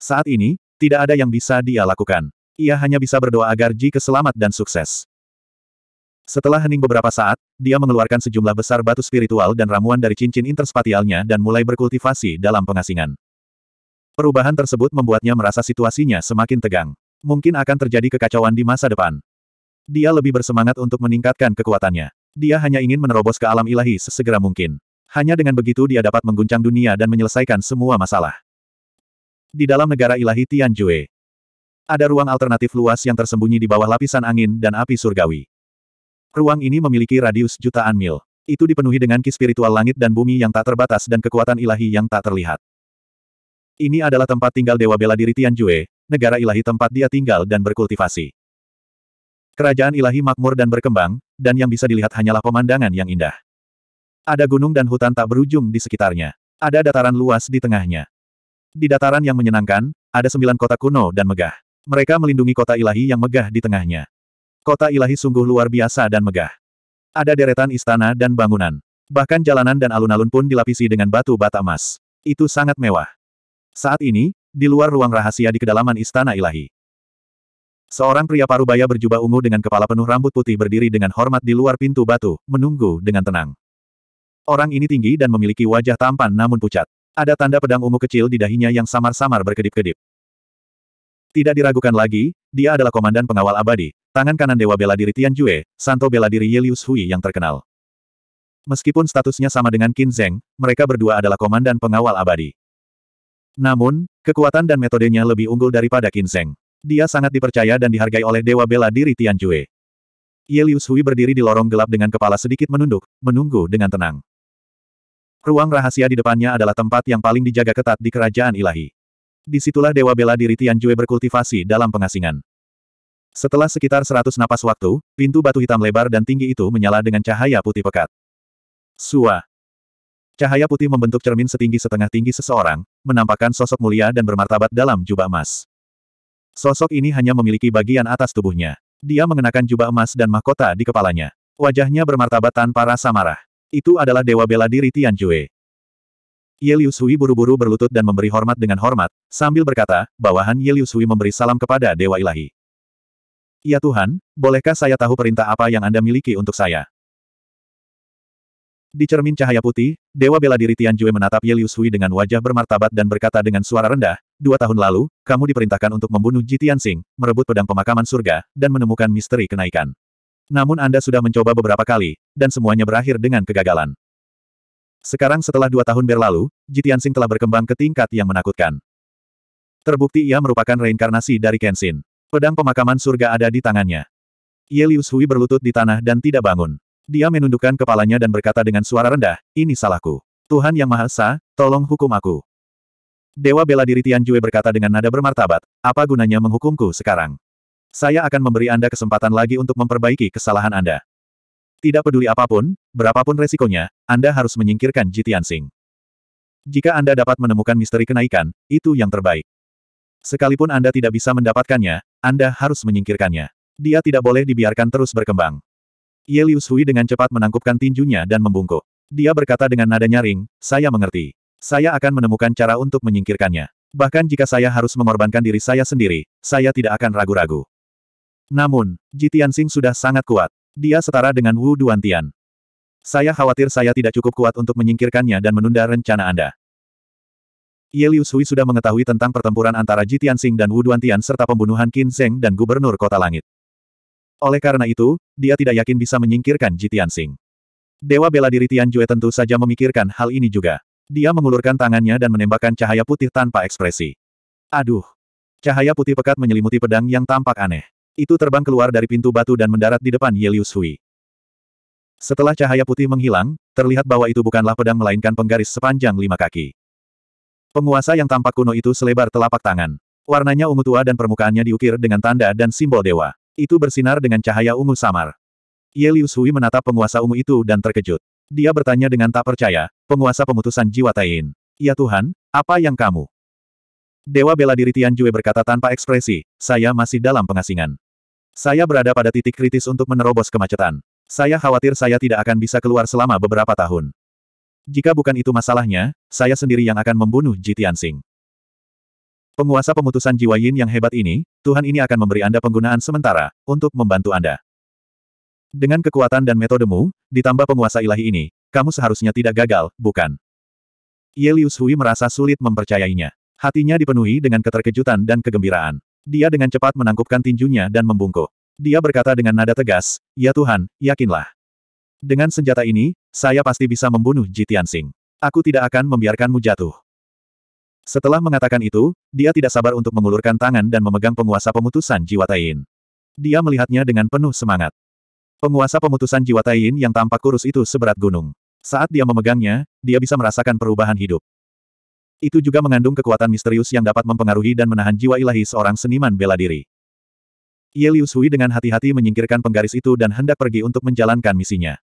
Saat ini, tidak ada yang bisa dia lakukan. Ia hanya bisa berdoa agar Jike selamat dan sukses. Setelah hening beberapa saat, dia mengeluarkan sejumlah besar batu spiritual dan ramuan dari cincin interspatialnya dan mulai berkultivasi dalam pengasingan. Perubahan tersebut membuatnya merasa situasinya semakin tegang. Mungkin akan terjadi kekacauan di masa depan. Dia lebih bersemangat untuk meningkatkan kekuatannya. Dia hanya ingin menerobos ke alam ilahi sesegera mungkin. Hanya dengan begitu dia dapat mengguncang dunia dan menyelesaikan semua masalah. Di dalam negara ilahi Tianjue, ada ruang alternatif luas yang tersembunyi di bawah lapisan angin dan api surgawi. Ruang ini memiliki radius jutaan mil. Itu dipenuhi dengan ki spiritual langit dan bumi yang tak terbatas dan kekuatan ilahi yang tak terlihat. Ini adalah tempat tinggal Dewa Bela Diri Tianjue, negara ilahi tempat dia tinggal dan berkultivasi. Kerajaan ilahi makmur dan berkembang, dan yang bisa dilihat hanyalah pemandangan yang indah. Ada gunung dan hutan tak berujung di sekitarnya. Ada dataran luas di tengahnya. Di dataran yang menyenangkan, ada sembilan kota kuno dan megah. Mereka melindungi kota ilahi yang megah di tengahnya. Kota ilahi sungguh luar biasa dan megah. Ada deretan istana dan bangunan. Bahkan jalanan dan alun-alun pun dilapisi dengan batu bata emas. Itu sangat mewah. Saat ini, di luar ruang rahasia di kedalaman istana ilahi. Seorang pria parubaya berjubah ungu dengan kepala penuh rambut putih berdiri dengan hormat di luar pintu batu, menunggu dengan tenang. Orang ini tinggi dan memiliki wajah tampan namun pucat. Ada tanda pedang ungu kecil di dahinya yang samar-samar berkedip-kedip. Tidak diragukan lagi, dia adalah komandan pengawal abadi, Tangan kanan Dewa Bela Diri Tian Jue, Santo Bela Diri Yelius Hui yang terkenal. Meskipun statusnya sama dengan Qin Zheng, mereka berdua adalah komandan pengawal abadi. Namun, kekuatan dan metodenya lebih unggul daripada Qin Zheng. Dia sangat dipercaya dan dihargai oleh Dewa Bela Diri Tian Jue. Yelius Hui berdiri di lorong gelap dengan kepala sedikit menunduk, menunggu dengan tenang. Ruang rahasia di depannya adalah tempat yang paling dijaga ketat di kerajaan ilahi. Disitulah Dewa Bela Diri Jue berkultivasi dalam pengasingan. Setelah sekitar seratus napas waktu, pintu batu hitam lebar dan tinggi itu menyala dengan cahaya putih pekat. Sua. Cahaya putih membentuk cermin setinggi setengah tinggi seseorang, menampakkan sosok mulia dan bermartabat dalam jubah emas. Sosok ini hanya memiliki bagian atas tubuhnya. Dia mengenakan jubah emas dan mahkota di kepalanya. Wajahnya bermartabat tanpa rasa marah. Itu adalah Dewa Bela Diri Tianjue. Yelius Hui buru-buru berlutut dan memberi hormat dengan hormat, sambil berkata, bawahan Yelius Hui memberi salam kepada Dewa Ilahi. Ya Tuhan, bolehkah saya tahu perintah apa yang Anda miliki untuk saya? Di cermin cahaya putih, Dewa Bela Diri Tianjue menatap Yelius Hui dengan wajah bermartabat dan berkata dengan suara rendah, Dua tahun lalu, kamu diperintahkan untuk membunuh Ji Tianxing, merebut pedang pemakaman surga, dan menemukan misteri kenaikan. Namun Anda sudah mencoba beberapa kali, dan semuanya berakhir dengan kegagalan. Sekarang setelah dua tahun berlalu, Jitian telah berkembang ke tingkat yang menakutkan. Terbukti ia merupakan reinkarnasi dari Kenshin. Pedang pemakaman surga ada di tangannya. Yelius Hui berlutut di tanah dan tidak bangun. Dia menundukkan kepalanya dan berkata dengan suara rendah, ini salahku. Tuhan Yang Maha Esa, tolong hukum aku. Dewa bela diri Tian Jue berkata dengan nada bermartabat, apa gunanya menghukumku sekarang? Saya akan memberi Anda kesempatan lagi untuk memperbaiki kesalahan Anda. Tidak peduli apapun, berapapun resikonya, Anda harus menyingkirkan Jitian Sing. Jika Anda dapat menemukan misteri kenaikan, itu yang terbaik. Sekalipun Anda tidak bisa mendapatkannya, Anda harus menyingkirkannya. Dia tidak boleh dibiarkan terus berkembang. Yelius Hui dengan cepat menangkupkan tinjunya dan membungkuk. Dia berkata dengan nada nyaring, saya mengerti. Saya akan menemukan cara untuk menyingkirkannya. Bahkan jika saya harus mengorbankan diri saya sendiri, saya tidak akan ragu-ragu. Namun, Ji Tianxing sudah sangat kuat. Dia setara dengan Wu Duantian. Saya khawatir saya tidak cukup kuat untuk menyingkirkannya dan menunda rencana Anda. Ye Liu Sui sudah mengetahui tentang pertempuran antara Ji Tianxing dan Wu Duantian serta pembunuhan Qin Zheng dan Gubernur Kota Langit. Oleh karena itu, dia tidak yakin bisa menyingkirkan Ji Tianxing. Dewa bela diri Tian Jue tentu saja memikirkan hal ini juga. Dia mengulurkan tangannya dan menembakkan cahaya putih tanpa ekspresi. Aduh! Cahaya putih pekat menyelimuti pedang yang tampak aneh. Itu terbang keluar dari pintu batu dan mendarat di depan Ye Liu Sui. Setelah cahaya putih menghilang, terlihat bahwa itu bukanlah pedang melainkan penggaris sepanjang lima kaki. Penguasa yang tampak kuno itu selebar telapak tangan. Warnanya ungu tua dan permukaannya diukir dengan tanda dan simbol dewa. Itu bersinar dengan cahaya ungu samar. Ye Liu Sui menatap penguasa ungu itu dan terkejut. Dia bertanya dengan tak percaya, penguasa pemutusan jiwa Taiyin. Ya Tuhan, apa yang kamu? Dewa bela diri Tian Jue berkata tanpa ekspresi, saya masih dalam pengasingan. Saya berada pada titik kritis untuk menerobos kemacetan. Saya khawatir saya tidak akan bisa keluar selama beberapa tahun. Jika bukan itu masalahnya, saya sendiri yang akan membunuh Jitian Sing. Penguasa pemutusan jiwa Yin yang hebat ini, Tuhan ini akan memberi Anda penggunaan sementara, untuk membantu Anda. Dengan kekuatan dan metodemu, ditambah penguasa ilahi ini, kamu seharusnya tidak gagal, bukan? Ye Lius Hui merasa sulit mempercayainya. Hatinya dipenuhi dengan keterkejutan dan kegembiraan. Dia dengan cepat menangkupkan tinjunya dan membungkuk. Dia berkata dengan nada tegas, Ya Tuhan, yakinlah. Dengan senjata ini, saya pasti bisa membunuh Ji Tianxing. Aku tidak akan membiarkanmu jatuh. Setelah mengatakan itu, dia tidak sabar untuk mengulurkan tangan dan memegang penguasa pemutusan jiwa Taiyin. Dia melihatnya dengan penuh semangat. Penguasa pemutusan jiwa Taiyin yang tampak kurus itu seberat gunung. Saat dia memegangnya, dia bisa merasakan perubahan hidup. Itu juga mengandung kekuatan misterius yang dapat mempengaruhi dan menahan jiwa ilahi seorang seniman bela diri. Yelius Hui dengan hati-hati menyingkirkan penggaris itu dan hendak pergi untuk menjalankan misinya.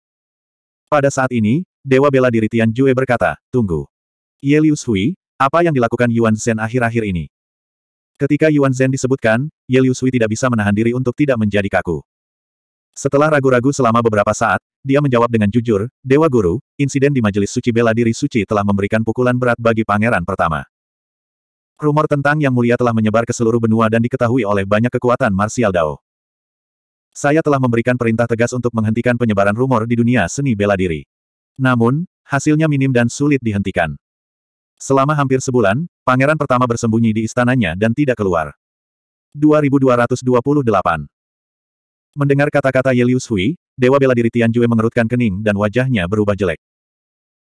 Pada saat ini, Dewa Bela Diri Tian Jue berkata, Tunggu. Ye Liu apa yang dilakukan Yuan Zhen akhir-akhir ini? Ketika Yuan Zhen disebutkan, Ye Liu tidak bisa menahan diri untuk tidak menjadi kaku. Setelah ragu-ragu selama beberapa saat, dia menjawab dengan jujur, Dewa Guru, insiden di Majelis Suci Bela Diri Suci telah memberikan pukulan berat bagi pangeran pertama. Rumor tentang Yang Mulia telah menyebar ke seluruh benua dan diketahui oleh banyak kekuatan Martial Dao. Saya telah memberikan perintah tegas untuk menghentikan penyebaran rumor di dunia seni bela diri. Namun, hasilnya minim dan sulit dihentikan. Selama hampir sebulan, pangeran pertama bersembunyi di istananya dan tidak keluar. 2228 Mendengar kata-kata Yelius Hui, Dewa Bela Diri Tianjue mengerutkan kening dan wajahnya berubah jelek.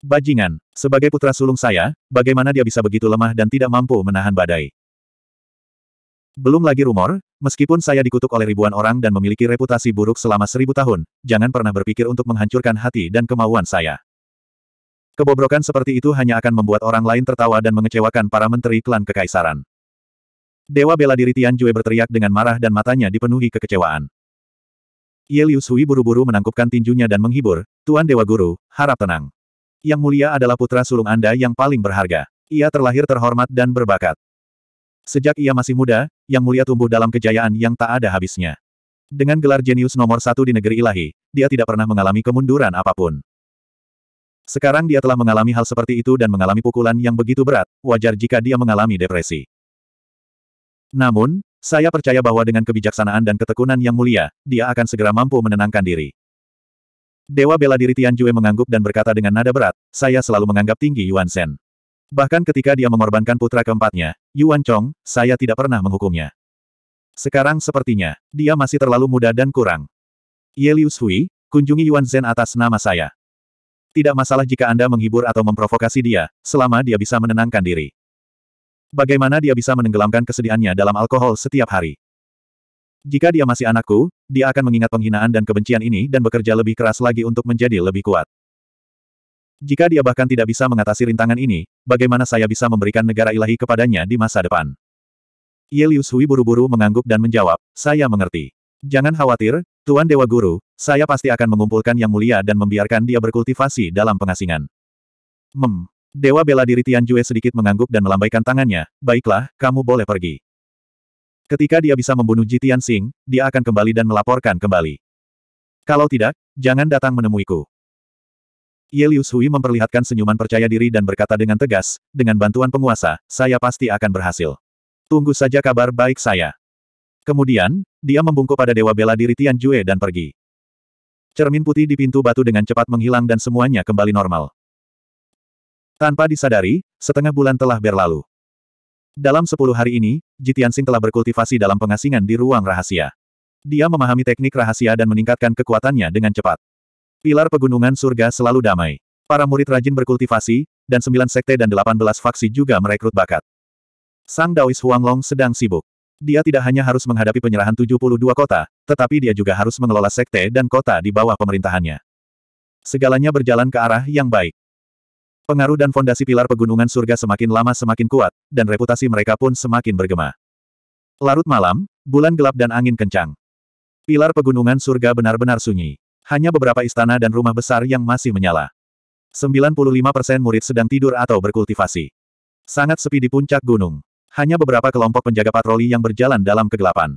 Bajingan, sebagai putra sulung saya, bagaimana dia bisa begitu lemah dan tidak mampu menahan badai? Belum lagi rumor, Meskipun saya dikutuk oleh ribuan orang dan memiliki reputasi buruk selama seribu tahun, jangan pernah berpikir untuk menghancurkan hati dan kemauan saya. Kebobrokan seperti itu hanya akan membuat orang lain tertawa dan mengecewakan para menteri klan kekaisaran. Dewa bela diri Tian Jue berteriak dengan marah dan matanya dipenuhi kekecewaan. Ye Liu Sui buru-buru menangkupkan tinjunya dan menghibur, Tuan Dewa Guru, harap tenang. Yang mulia adalah putra sulung Anda yang paling berharga. Ia terlahir terhormat dan berbakat. Sejak ia masih muda, Yang Mulia tumbuh dalam kejayaan yang tak ada habisnya. Dengan gelar jenius nomor satu di negeri ilahi, dia tidak pernah mengalami kemunduran apapun. Sekarang dia telah mengalami hal seperti itu dan mengalami pukulan yang begitu berat, wajar jika dia mengalami depresi. Namun, saya percaya bahwa dengan kebijaksanaan dan ketekunan yang mulia, dia akan segera mampu menenangkan diri. Dewa bela diri Tianjue mengangguk dan berkata dengan nada berat, saya selalu menganggap tinggi Yuan Shen. Bahkan ketika dia mengorbankan putra keempatnya, Yuan Chong, saya tidak pernah menghukumnya. Sekarang sepertinya, dia masih terlalu muda dan kurang. Ye Liu Shui, kunjungi Yuan Zhen atas nama saya. Tidak masalah jika Anda menghibur atau memprovokasi dia, selama dia bisa menenangkan diri. Bagaimana dia bisa menenggelamkan kesedihannya dalam alkohol setiap hari? Jika dia masih anakku, dia akan mengingat penghinaan dan kebencian ini dan bekerja lebih keras lagi untuk menjadi lebih kuat. Jika dia bahkan tidak bisa mengatasi rintangan ini, bagaimana saya bisa memberikan negara ilahi kepadanya di masa depan? Yelius Hui buru-buru mengangguk dan menjawab, saya mengerti. Jangan khawatir, Tuan Dewa Guru, saya pasti akan mengumpulkan yang mulia dan membiarkan dia berkultivasi dalam pengasingan. Mem. Dewa bela diri Tian Jue sedikit mengangguk dan melambaikan tangannya, baiklah, kamu boleh pergi. Ketika dia bisa membunuh Jitian Sing, dia akan kembali dan melaporkan kembali. Kalau tidak, jangan datang menemuiku. Ye Liu Sui memperlihatkan senyuman percaya diri dan berkata dengan tegas, dengan bantuan penguasa, saya pasti akan berhasil. Tunggu saja kabar baik saya. Kemudian, dia membungkuk pada Dewa Bela Diri Tian Jue dan pergi. Cermin putih di pintu batu dengan cepat menghilang dan semuanya kembali normal. Tanpa disadari, setengah bulan telah berlalu. Dalam sepuluh hari ini, Jitian Sing telah berkultivasi dalam pengasingan di ruang rahasia. Dia memahami teknik rahasia dan meningkatkan kekuatannya dengan cepat. Pilar pegunungan surga selalu damai. Para murid rajin berkultivasi, dan sembilan sekte dan delapan belas faksi juga merekrut bakat. Sang Daois Huanglong sedang sibuk. Dia tidak hanya harus menghadapi penyerahan 72 kota, tetapi dia juga harus mengelola sekte dan kota di bawah pemerintahannya. Segalanya berjalan ke arah yang baik. Pengaruh dan fondasi pilar pegunungan surga semakin lama semakin kuat, dan reputasi mereka pun semakin bergema. Larut malam, bulan gelap dan angin kencang. Pilar pegunungan surga benar-benar sunyi hanya beberapa istana dan rumah besar yang masih menyala. 95% murid sedang tidur atau berkultivasi. Sangat sepi di puncak gunung. Hanya beberapa kelompok penjaga patroli yang berjalan dalam kegelapan.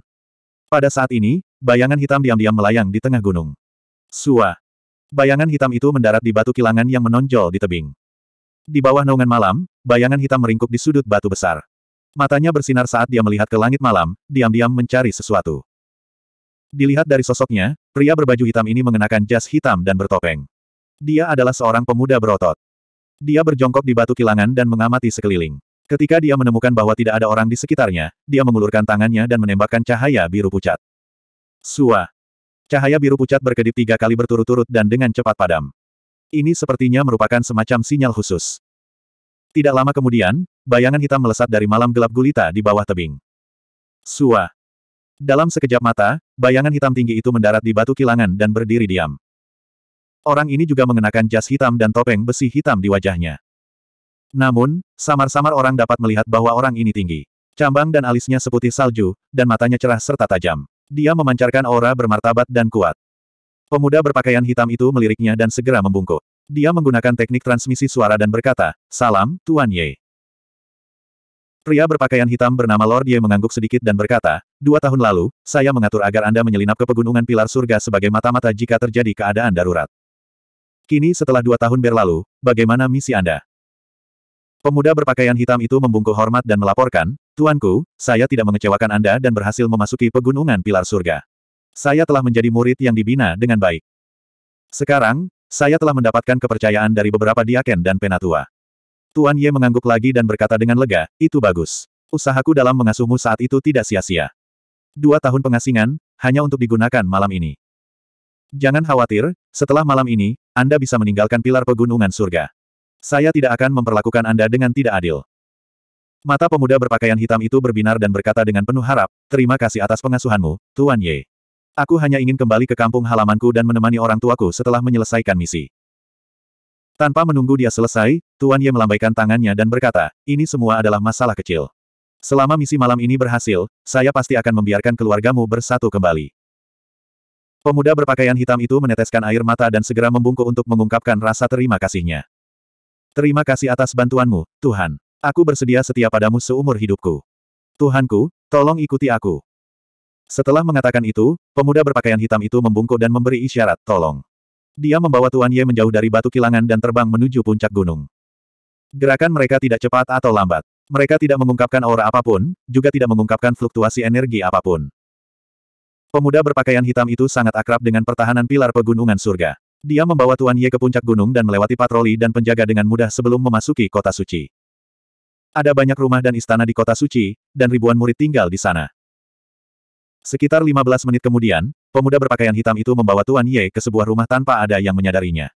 Pada saat ini, bayangan hitam diam-diam melayang di tengah gunung. Sua. Bayangan hitam itu mendarat di batu kilangan yang menonjol di tebing. Di bawah naungan malam, bayangan hitam meringkuk di sudut batu besar. Matanya bersinar saat dia melihat ke langit malam, diam-diam mencari sesuatu. Dilihat dari sosoknya, pria berbaju hitam ini mengenakan jas hitam dan bertopeng. Dia adalah seorang pemuda berotot. Dia berjongkok di batu kilangan dan mengamati sekeliling. Ketika dia menemukan bahwa tidak ada orang di sekitarnya, dia mengulurkan tangannya dan menembakkan cahaya biru pucat. Sua. Cahaya biru pucat berkedip tiga kali berturut-turut dan dengan cepat padam. Ini sepertinya merupakan semacam sinyal khusus. Tidak lama kemudian, bayangan hitam melesat dari malam gelap gulita di bawah tebing. Sua. Dalam sekejap mata, bayangan hitam tinggi itu mendarat di batu kilangan dan berdiri diam. Orang ini juga mengenakan jas hitam dan topeng besi hitam di wajahnya. Namun, samar-samar orang dapat melihat bahwa orang ini tinggi. Cambang dan alisnya seputih salju, dan matanya cerah serta tajam. Dia memancarkan aura bermartabat dan kuat. Pemuda berpakaian hitam itu meliriknya dan segera membungkuk. Dia menggunakan teknik transmisi suara dan berkata, Salam, Tuan Ye. Pria berpakaian hitam bernama Lord Ye mengangguk sedikit dan berkata, Dua tahun lalu, saya mengatur agar Anda menyelinap ke pegunungan pilar surga sebagai mata-mata jika terjadi keadaan darurat. Kini setelah dua tahun berlalu, bagaimana misi Anda? Pemuda berpakaian hitam itu membungkuk hormat dan melaporkan, Tuanku, saya tidak mengecewakan Anda dan berhasil memasuki pegunungan pilar surga. Saya telah menjadi murid yang dibina dengan baik. Sekarang, saya telah mendapatkan kepercayaan dari beberapa diaken dan penatua. Tuan Ye mengangguk lagi dan berkata dengan lega, itu bagus. Usahaku dalam mengasuhmu saat itu tidak sia-sia. Dua tahun pengasingan, hanya untuk digunakan malam ini. Jangan khawatir, setelah malam ini, Anda bisa meninggalkan pilar pegunungan surga. Saya tidak akan memperlakukan Anda dengan tidak adil. Mata pemuda berpakaian hitam itu berbinar dan berkata dengan penuh harap, terima kasih atas pengasuhanmu, Tuan Ye. Aku hanya ingin kembali ke kampung halamanku dan menemani orang tuaku setelah menyelesaikan misi. Tanpa menunggu dia selesai, Tuan Ye melambaikan tangannya dan berkata, ini semua adalah masalah kecil. Selama misi malam ini berhasil, saya pasti akan membiarkan keluargamu bersatu kembali. Pemuda berpakaian hitam itu meneteskan air mata dan segera membungkuk untuk mengungkapkan rasa terima kasihnya. Terima kasih atas bantuanmu, Tuhan. Aku bersedia setia padamu seumur hidupku. Tuhanku, tolong ikuti aku. Setelah mengatakan itu, pemuda berpakaian hitam itu membungkuk dan memberi isyarat, tolong. Dia membawa Tuan Ye menjauh dari batu kilangan dan terbang menuju puncak gunung. Gerakan mereka tidak cepat atau lambat. Mereka tidak mengungkapkan aura apapun, juga tidak mengungkapkan fluktuasi energi apapun. Pemuda berpakaian hitam itu sangat akrab dengan pertahanan pilar pegunungan surga. Dia membawa Tuan Ye ke puncak gunung dan melewati patroli dan penjaga dengan mudah sebelum memasuki kota suci. Ada banyak rumah dan istana di kota suci, dan ribuan murid tinggal di sana. Sekitar 15 menit kemudian, Pemuda berpakaian hitam itu membawa Tuan Ye ke sebuah rumah tanpa ada yang menyadarinya.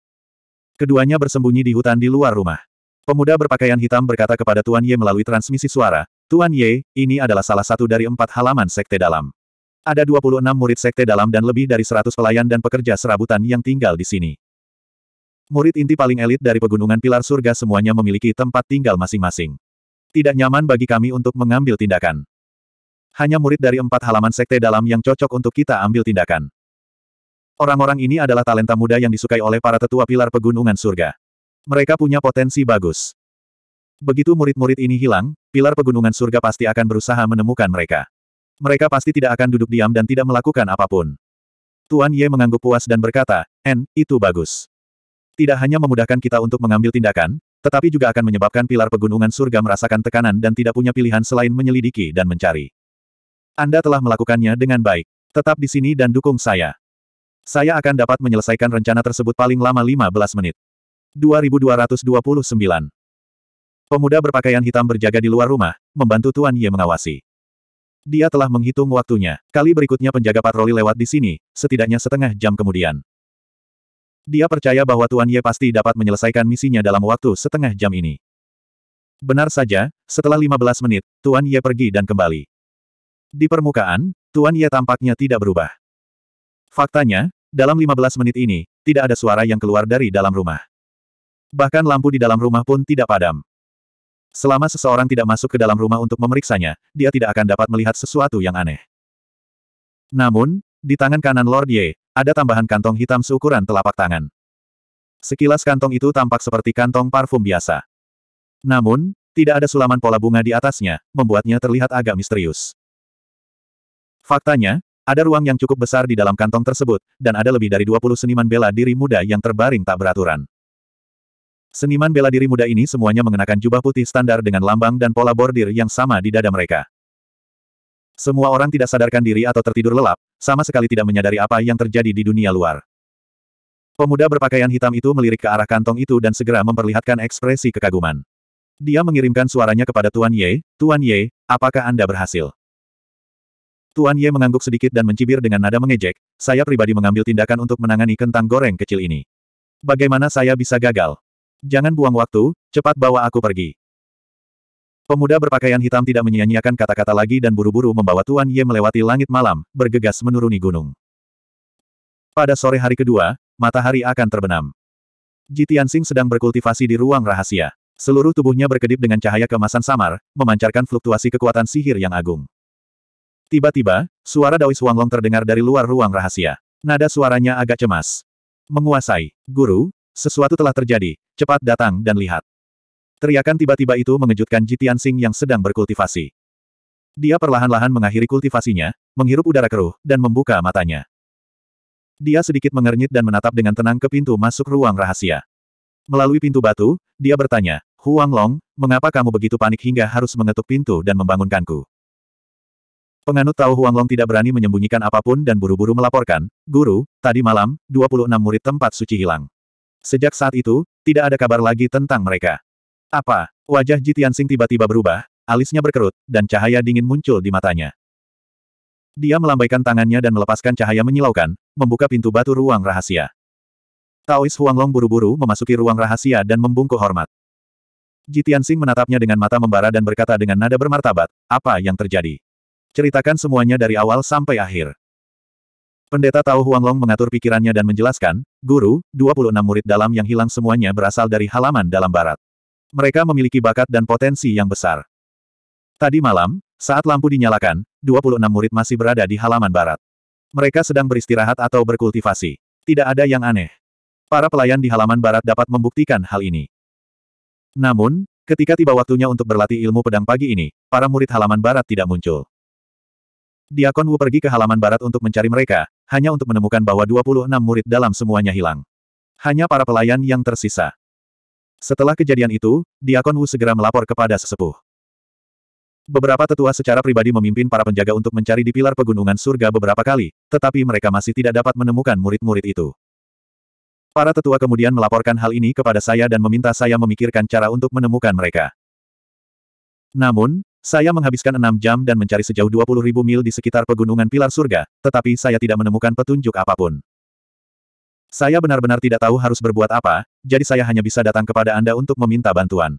Keduanya bersembunyi di hutan di luar rumah. Pemuda berpakaian hitam berkata kepada Tuan Ye melalui transmisi suara, Tuan Ye, ini adalah salah satu dari empat halaman sekte dalam. Ada 26 murid sekte dalam dan lebih dari 100 pelayan dan pekerja serabutan yang tinggal di sini. Murid inti paling elit dari pegunungan pilar surga semuanya memiliki tempat tinggal masing-masing. Tidak nyaman bagi kami untuk mengambil tindakan. Hanya murid dari empat halaman sekte dalam yang cocok untuk kita ambil tindakan. Orang-orang ini adalah talenta muda yang disukai oleh para tetua pilar pegunungan surga. Mereka punya potensi bagus. Begitu murid-murid ini hilang, pilar pegunungan surga pasti akan berusaha menemukan mereka. Mereka pasti tidak akan duduk diam dan tidak melakukan apapun. Tuan Ye mengangguk puas dan berkata, En, itu bagus. Tidak hanya memudahkan kita untuk mengambil tindakan, tetapi juga akan menyebabkan pilar pegunungan surga merasakan tekanan dan tidak punya pilihan selain menyelidiki dan mencari. Anda telah melakukannya dengan baik. Tetap di sini dan dukung saya. Saya akan dapat menyelesaikan rencana tersebut paling lama 15 menit. 2229 Pemuda berpakaian hitam berjaga di luar rumah, membantu Tuan Ye mengawasi. Dia telah menghitung waktunya. Kali berikutnya penjaga patroli lewat di sini, setidaknya setengah jam kemudian. Dia percaya bahwa Tuan Ye pasti dapat menyelesaikan misinya dalam waktu setengah jam ini. Benar saja, setelah 15 menit, Tuan Ye pergi dan kembali. Di permukaan, Tuan Ye tampaknya tidak berubah. Faktanya, dalam 15 menit ini, tidak ada suara yang keluar dari dalam rumah. Bahkan lampu di dalam rumah pun tidak padam. Selama seseorang tidak masuk ke dalam rumah untuk memeriksanya, dia tidak akan dapat melihat sesuatu yang aneh. Namun, di tangan kanan Lord Ye, ada tambahan kantong hitam seukuran telapak tangan. Sekilas kantong itu tampak seperti kantong parfum biasa. Namun, tidak ada sulaman pola bunga di atasnya, membuatnya terlihat agak misterius. Faktanya, ada ruang yang cukup besar di dalam kantong tersebut, dan ada lebih dari 20 seniman bela diri muda yang terbaring tak beraturan. Seniman bela diri muda ini semuanya mengenakan jubah putih standar dengan lambang dan pola bordir yang sama di dada mereka. Semua orang tidak sadarkan diri atau tertidur lelap, sama sekali tidak menyadari apa yang terjadi di dunia luar. Pemuda berpakaian hitam itu melirik ke arah kantong itu dan segera memperlihatkan ekspresi kekaguman. Dia mengirimkan suaranya kepada Tuan Ye, Tuan Ye, apakah Anda berhasil? Tuan Ye mengangguk sedikit dan mencibir dengan nada mengejek, saya pribadi mengambil tindakan untuk menangani kentang goreng kecil ini. Bagaimana saya bisa gagal? Jangan buang waktu, cepat bawa aku pergi. Pemuda berpakaian hitam tidak menyia-nyiakan kata-kata lagi dan buru-buru membawa Tuan Ye melewati langit malam, bergegas menuruni gunung. Pada sore hari kedua, matahari akan terbenam. Jitian Sing sedang berkultivasi di ruang rahasia. Seluruh tubuhnya berkedip dengan cahaya kemasan samar, memancarkan fluktuasi kekuatan sihir yang agung. Tiba-tiba, suara Daois Wanglong terdengar dari luar ruang rahasia. Nada suaranya agak cemas. Menguasai, guru, sesuatu telah terjadi, cepat datang dan lihat. Teriakan tiba-tiba itu mengejutkan Jitian Sing yang sedang berkultivasi. Dia perlahan-lahan mengakhiri kultivasinya, menghirup udara keruh, dan membuka matanya. Dia sedikit mengernyit dan menatap dengan tenang ke pintu masuk ruang rahasia. Melalui pintu batu, dia bertanya, Huang Long, mengapa kamu begitu panik hingga harus mengetuk pintu dan membangunkanku? Penganut Tao Huanglong tidak berani menyembunyikan apapun dan buru-buru melaporkan, Guru, tadi malam, 26 murid tempat suci hilang. Sejak saat itu, tidak ada kabar lagi tentang mereka. Apa? Wajah Jitiansing tiba-tiba berubah, alisnya berkerut, dan cahaya dingin muncul di matanya. Dia melambaikan tangannya dan melepaskan cahaya menyilaukan, membuka pintu batu ruang rahasia. Taois Huanglong buru-buru memasuki ruang rahasia dan membungkuk hormat. Jitian menatapnya dengan mata membara dan berkata dengan nada bermartabat, apa yang terjadi? Ceritakan semuanya dari awal sampai akhir. Pendeta Tao Huanglong mengatur pikirannya dan menjelaskan, Guru, 26 murid dalam yang hilang semuanya berasal dari halaman dalam barat. Mereka memiliki bakat dan potensi yang besar. Tadi malam, saat lampu dinyalakan, 26 murid masih berada di halaman barat. Mereka sedang beristirahat atau berkultivasi. Tidak ada yang aneh. Para pelayan di halaman barat dapat membuktikan hal ini. Namun, ketika tiba waktunya untuk berlatih ilmu pedang pagi ini, para murid halaman barat tidak muncul. Diakon Wu pergi ke halaman barat untuk mencari mereka, hanya untuk menemukan bahwa 26 murid dalam semuanya hilang. Hanya para pelayan yang tersisa. Setelah kejadian itu, Diakon Wu segera melapor kepada sesepuh. Beberapa tetua secara pribadi memimpin para penjaga untuk mencari di pilar pegunungan surga beberapa kali, tetapi mereka masih tidak dapat menemukan murid-murid itu. Para tetua kemudian melaporkan hal ini kepada saya dan meminta saya memikirkan cara untuk menemukan mereka. Namun, saya menghabiskan enam jam dan mencari sejauh dua puluh ribu mil di sekitar pegunungan Pilar Surga, tetapi saya tidak menemukan petunjuk apapun. Saya benar-benar tidak tahu harus berbuat apa, jadi saya hanya bisa datang kepada Anda untuk meminta bantuan.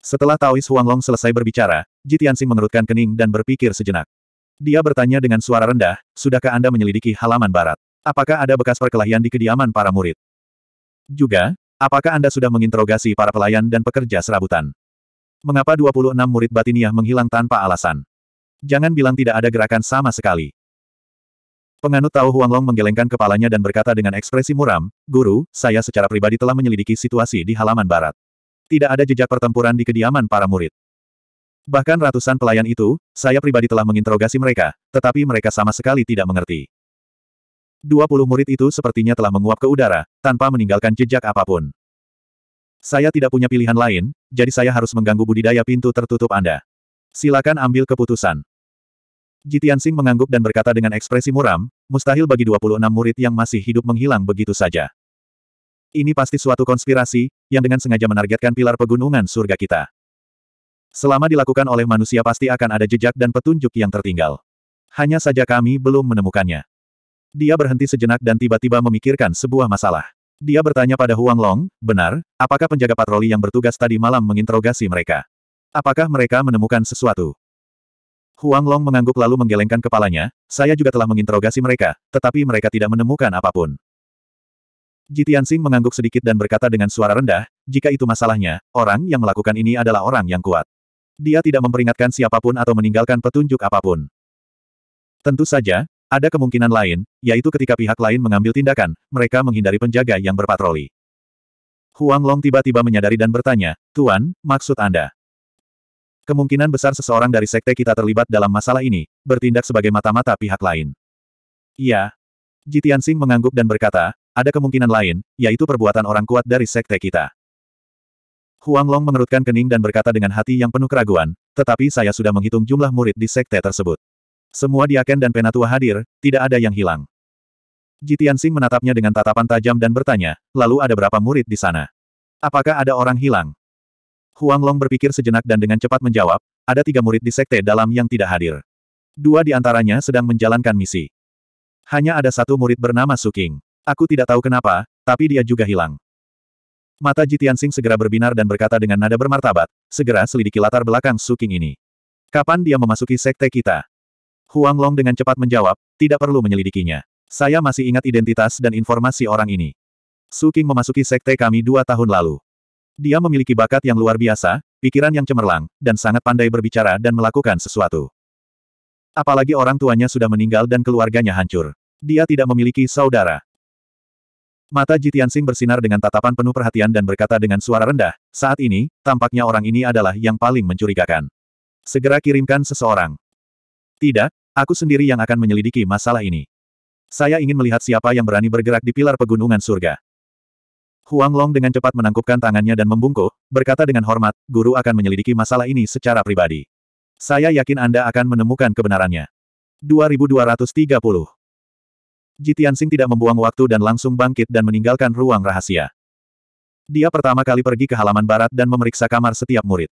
Setelah Taois Long selesai berbicara, Jitiansing mengerutkan kening dan berpikir sejenak. Dia bertanya dengan suara rendah, sudahkah Anda menyelidiki halaman barat? Apakah ada bekas perkelahian di kediaman para murid? Juga, apakah Anda sudah menginterogasi para pelayan dan pekerja serabutan? Mengapa 26 murid batiniah menghilang tanpa alasan? Jangan bilang tidak ada gerakan sama sekali. Penganut Tao Huanglong menggelengkan kepalanya dan berkata dengan ekspresi muram, Guru, saya secara pribadi telah menyelidiki situasi di halaman barat. Tidak ada jejak pertempuran di kediaman para murid. Bahkan ratusan pelayan itu, saya pribadi telah menginterogasi mereka, tetapi mereka sama sekali tidak mengerti. 20 murid itu sepertinya telah menguap ke udara, tanpa meninggalkan jejak apapun. Saya tidak punya pilihan lain, jadi saya harus mengganggu budidaya pintu tertutup Anda. Silakan ambil keputusan. Jitian Sing mengangguk dan berkata dengan ekspresi muram, mustahil bagi 26 murid yang masih hidup menghilang begitu saja. Ini pasti suatu konspirasi, yang dengan sengaja menargetkan pilar pegunungan surga kita. Selama dilakukan oleh manusia pasti akan ada jejak dan petunjuk yang tertinggal. Hanya saja kami belum menemukannya. Dia berhenti sejenak dan tiba-tiba memikirkan sebuah masalah. Dia bertanya pada Huang Long, benar, apakah penjaga patroli yang bertugas tadi malam menginterogasi mereka? Apakah mereka menemukan sesuatu? Huang Long mengangguk lalu menggelengkan kepalanya, saya juga telah menginterogasi mereka, tetapi mereka tidak menemukan apapun. Jitian Sing mengangguk sedikit dan berkata dengan suara rendah, jika itu masalahnya, orang yang melakukan ini adalah orang yang kuat. Dia tidak memperingatkan siapapun atau meninggalkan petunjuk apapun. Tentu saja, ada kemungkinan lain, yaitu ketika pihak lain mengambil tindakan, mereka menghindari penjaga yang berpatroli. Huang Long tiba-tiba menyadari dan bertanya, Tuan, maksud Anda? Kemungkinan besar seseorang dari sekte kita terlibat dalam masalah ini, bertindak sebagai mata-mata pihak lain. Iya. Jitian Sing mengangguk dan berkata, ada kemungkinan lain, yaitu perbuatan orang kuat dari sekte kita. Huang Long mengerutkan kening dan berkata dengan hati yang penuh keraguan, tetapi saya sudah menghitung jumlah murid di sekte tersebut. Semua diaken dan penatua hadir, tidak ada yang hilang. Jitian Sing menatapnya dengan tatapan tajam dan bertanya, lalu ada berapa murid di sana? Apakah ada orang hilang? Huang Long berpikir sejenak dan dengan cepat menjawab, ada tiga murid di sekte dalam yang tidak hadir. Dua di antaranya sedang menjalankan misi. Hanya ada satu murid bernama Suking. Aku tidak tahu kenapa, tapi dia juga hilang. Mata Jitian Sing segera berbinar dan berkata dengan nada bermartabat, segera selidiki latar belakang Suking ini. Kapan dia memasuki sekte kita? Huang Long dengan cepat menjawab, tidak perlu menyelidikinya. Saya masih ingat identitas dan informasi orang ini. Su King memasuki sekte kami dua tahun lalu. Dia memiliki bakat yang luar biasa, pikiran yang cemerlang, dan sangat pandai berbicara dan melakukan sesuatu. Apalagi orang tuanya sudah meninggal dan keluarganya hancur. Dia tidak memiliki saudara. Mata Jitian Sing bersinar dengan tatapan penuh perhatian dan berkata dengan suara rendah, saat ini, tampaknya orang ini adalah yang paling mencurigakan. Segera kirimkan seseorang. Tidak, Aku sendiri yang akan menyelidiki masalah ini. Saya ingin melihat siapa yang berani bergerak di pilar pegunungan surga. Huang Long dengan cepat menangkupkan tangannya dan membungkuk, berkata dengan hormat, guru akan menyelidiki masalah ini secara pribadi. Saya yakin Anda akan menemukan kebenarannya. 2230 Sing tidak membuang waktu dan langsung bangkit dan meninggalkan ruang rahasia. Dia pertama kali pergi ke halaman barat dan memeriksa kamar setiap murid.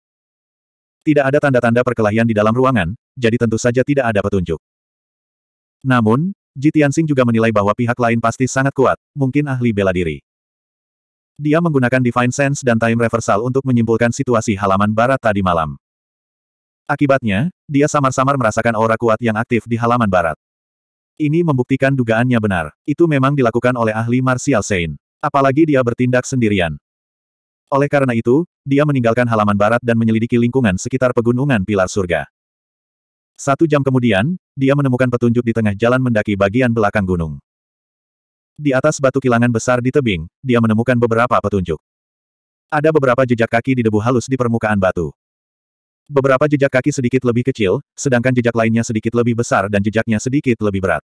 Tidak ada tanda-tanda perkelahian di dalam ruangan, jadi tentu saja tidak ada petunjuk. Namun, Ji juga menilai bahwa pihak lain pasti sangat kuat, mungkin ahli bela diri. Dia menggunakan Divine Sense dan Time Reversal untuk menyimpulkan situasi halaman barat tadi malam. Akibatnya, dia samar-samar merasakan aura kuat yang aktif di halaman barat. Ini membuktikan dugaannya benar. Itu memang dilakukan oleh ahli martial saint, Apalagi dia bertindak sendirian. Oleh karena itu, dia meninggalkan halaman barat dan menyelidiki lingkungan sekitar pegunungan Pilar Surga. Satu jam kemudian, dia menemukan petunjuk di tengah jalan mendaki bagian belakang gunung. Di atas batu kilangan besar di tebing, dia menemukan beberapa petunjuk. Ada beberapa jejak kaki di debu halus di permukaan batu. Beberapa jejak kaki sedikit lebih kecil, sedangkan jejak lainnya sedikit lebih besar dan jejaknya sedikit lebih berat.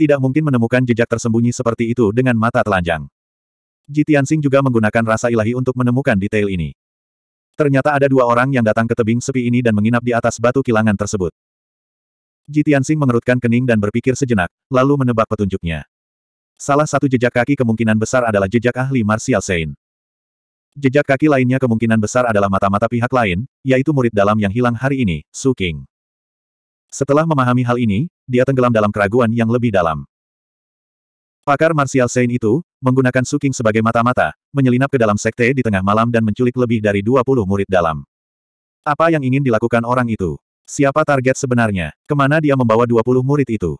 Tidak mungkin menemukan jejak tersembunyi seperti itu dengan mata telanjang. Ji Tianxing juga menggunakan rasa ilahi untuk menemukan detail ini. Ternyata ada dua orang yang datang ke tebing sepi ini dan menginap di atas batu kilangan tersebut. Ji Tianxing mengerutkan kening dan berpikir sejenak, lalu menebak petunjuknya. Salah satu jejak kaki kemungkinan besar adalah jejak ahli Martial Sein. Jejak kaki lainnya kemungkinan besar adalah mata-mata pihak lain, yaitu murid dalam yang hilang hari ini, Su King. Setelah memahami hal ini, dia tenggelam dalam keraguan yang lebih dalam. Pakar Martial Saint itu, menggunakan suking sebagai mata-mata, menyelinap ke dalam sekte di tengah malam dan menculik lebih dari 20 murid dalam. Apa yang ingin dilakukan orang itu? Siapa target sebenarnya? Kemana dia membawa 20 murid itu?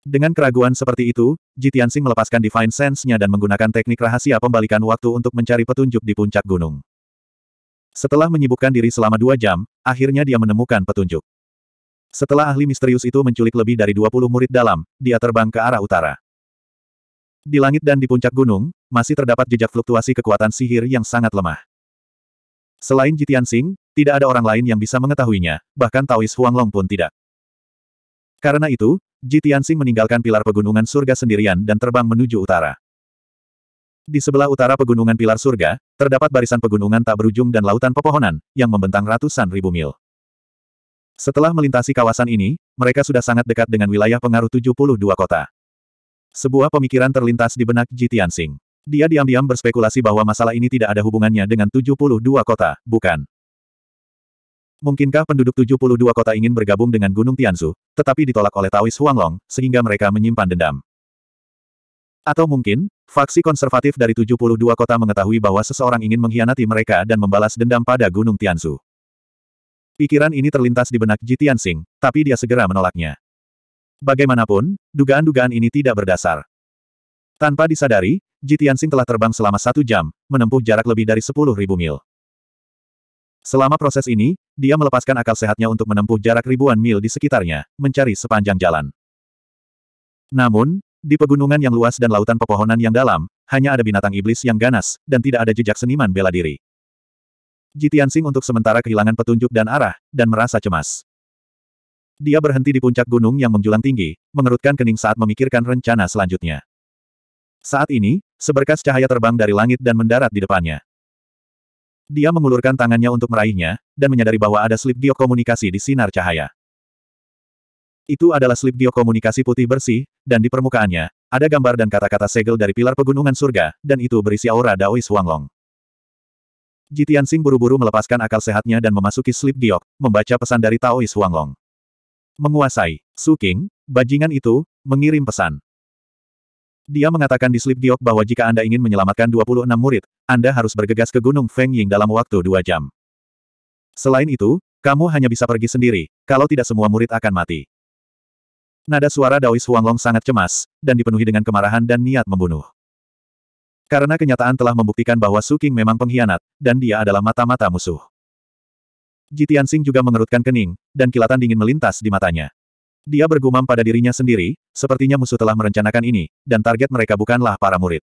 Dengan keraguan seperti itu, Jitiansing melepaskan Divine Sense-nya dan menggunakan teknik rahasia pembalikan waktu untuk mencari petunjuk di puncak gunung. Setelah menyibukkan diri selama dua jam, akhirnya dia menemukan petunjuk. Setelah ahli misterius itu menculik lebih dari 20 murid dalam, dia terbang ke arah utara. Di langit dan di puncak gunung, masih terdapat jejak fluktuasi kekuatan sihir yang sangat lemah. Selain Jitian Sing, tidak ada orang lain yang bisa mengetahuinya, bahkan Taois Huanglong pun tidak. Karena itu, Jitian Sing meninggalkan pilar pegunungan surga sendirian dan terbang menuju utara. Di sebelah utara pegunungan pilar surga, terdapat barisan pegunungan tak berujung dan lautan pepohonan, yang membentang ratusan ribu mil. Setelah melintasi kawasan ini, mereka sudah sangat dekat dengan wilayah pengaruh 72 kota. Sebuah pemikiran terlintas di benak Ji Tianxing. Dia diam-diam berspekulasi bahwa masalah ini tidak ada hubungannya dengan 72 kota, bukan? Mungkinkah penduduk 72 kota ingin bergabung dengan Gunung Tianzu, tetapi ditolak oleh Taois Huanglong, sehingga mereka menyimpan dendam? Atau mungkin, faksi konservatif dari 72 kota mengetahui bahwa seseorang ingin mengkhianati mereka dan membalas dendam pada Gunung Tianzu. Pikiran ini terlintas di benak Ji Tianxing, tapi dia segera menolaknya. Bagaimanapun, dugaan-dugaan ini tidak berdasar. Tanpa disadari, Jitiansing telah terbang selama satu jam, menempuh jarak lebih dari sepuluh ribu mil. Selama proses ini, dia melepaskan akal sehatnya untuk menempuh jarak ribuan mil di sekitarnya, mencari sepanjang jalan. Namun, di pegunungan yang luas dan lautan pepohonan yang dalam, hanya ada binatang iblis yang ganas, dan tidak ada jejak seniman bela diri. Jitiansing untuk sementara kehilangan petunjuk dan arah, dan merasa cemas. Dia berhenti di puncak gunung yang menjulang tinggi, mengerutkan kening saat memikirkan rencana selanjutnya. Saat ini, seberkas cahaya terbang dari langit dan mendarat di depannya. Dia mengulurkan tangannya untuk meraihnya, dan menyadari bahwa ada slip dio komunikasi di sinar cahaya. Itu adalah slip dio komunikasi putih bersih, dan di permukaannya, ada gambar dan kata-kata segel dari pilar pegunungan surga, dan itu berisi aura Daois Huanglong. Jitian Sing buru-buru melepaskan akal sehatnya dan memasuki slip diok, membaca pesan dari Taois Huanglong menguasai. Su King, bajingan itu, mengirim pesan. Dia mengatakan di slip diok bahwa jika Anda ingin menyelamatkan 26 murid, Anda harus bergegas ke Gunung Feng Ying dalam waktu dua jam. Selain itu, kamu hanya bisa pergi sendiri, kalau tidak semua murid akan mati. Nada suara Daois Long sangat cemas, dan dipenuhi dengan kemarahan dan niat membunuh. Karena kenyataan telah membuktikan bahwa Su King memang pengkhianat, dan dia adalah mata-mata musuh. Jitian Tianxing juga mengerutkan kening, dan kilatan dingin melintas di matanya. Dia bergumam pada dirinya sendiri, sepertinya musuh telah merencanakan ini, dan target mereka bukanlah para murid.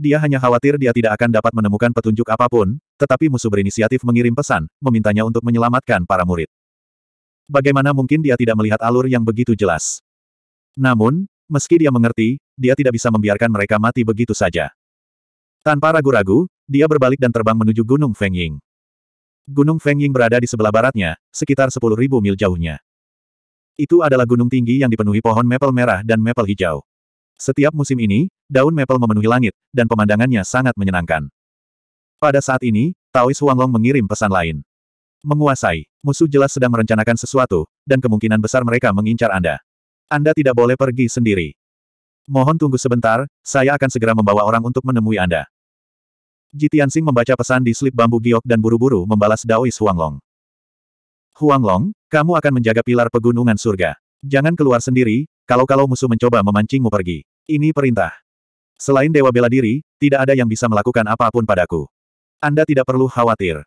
Dia hanya khawatir dia tidak akan dapat menemukan petunjuk apapun, tetapi musuh berinisiatif mengirim pesan, memintanya untuk menyelamatkan para murid. Bagaimana mungkin dia tidak melihat alur yang begitu jelas? Namun, meski dia mengerti, dia tidak bisa membiarkan mereka mati begitu saja. Tanpa ragu-ragu, dia berbalik dan terbang menuju Gunung Fengying. Gunung Fengying berada di sebelah baratnya, sekitar 10.000 mil jauhnya. Itu adalah gunung tinggi yang dipenuhi pohon maple merah dan maple hijau. Setiap musim ini, daun maple memenuhi langit, dan pemandangannya sangat menyenangkan. Pada saat ini, Taois Huanglong mengirim pesan lain. Menguasai, musuh jelas sedang merencanakan sesuatu, dan kemungkinan besar mereka mengincar Anda. Anda tidak boleh pergi sendiri. Mohon tunggu sebentar, saya akan segera membawa orang untuk menemui Anda. Ji membaca pesan di slip bambu giok dan buru-buru membalas Daois Huanglong. Huanglong, kamu akan menjaga pilar pegunungan surga. Jangan keluar sendiri, kalau-kalau musuh mencoba memancingmu pergi. Ini perintah. Selain Dewa Bela Diri, tidak ada yang bisa melakukan apapun padaku. Anda tidak perlu khawatir.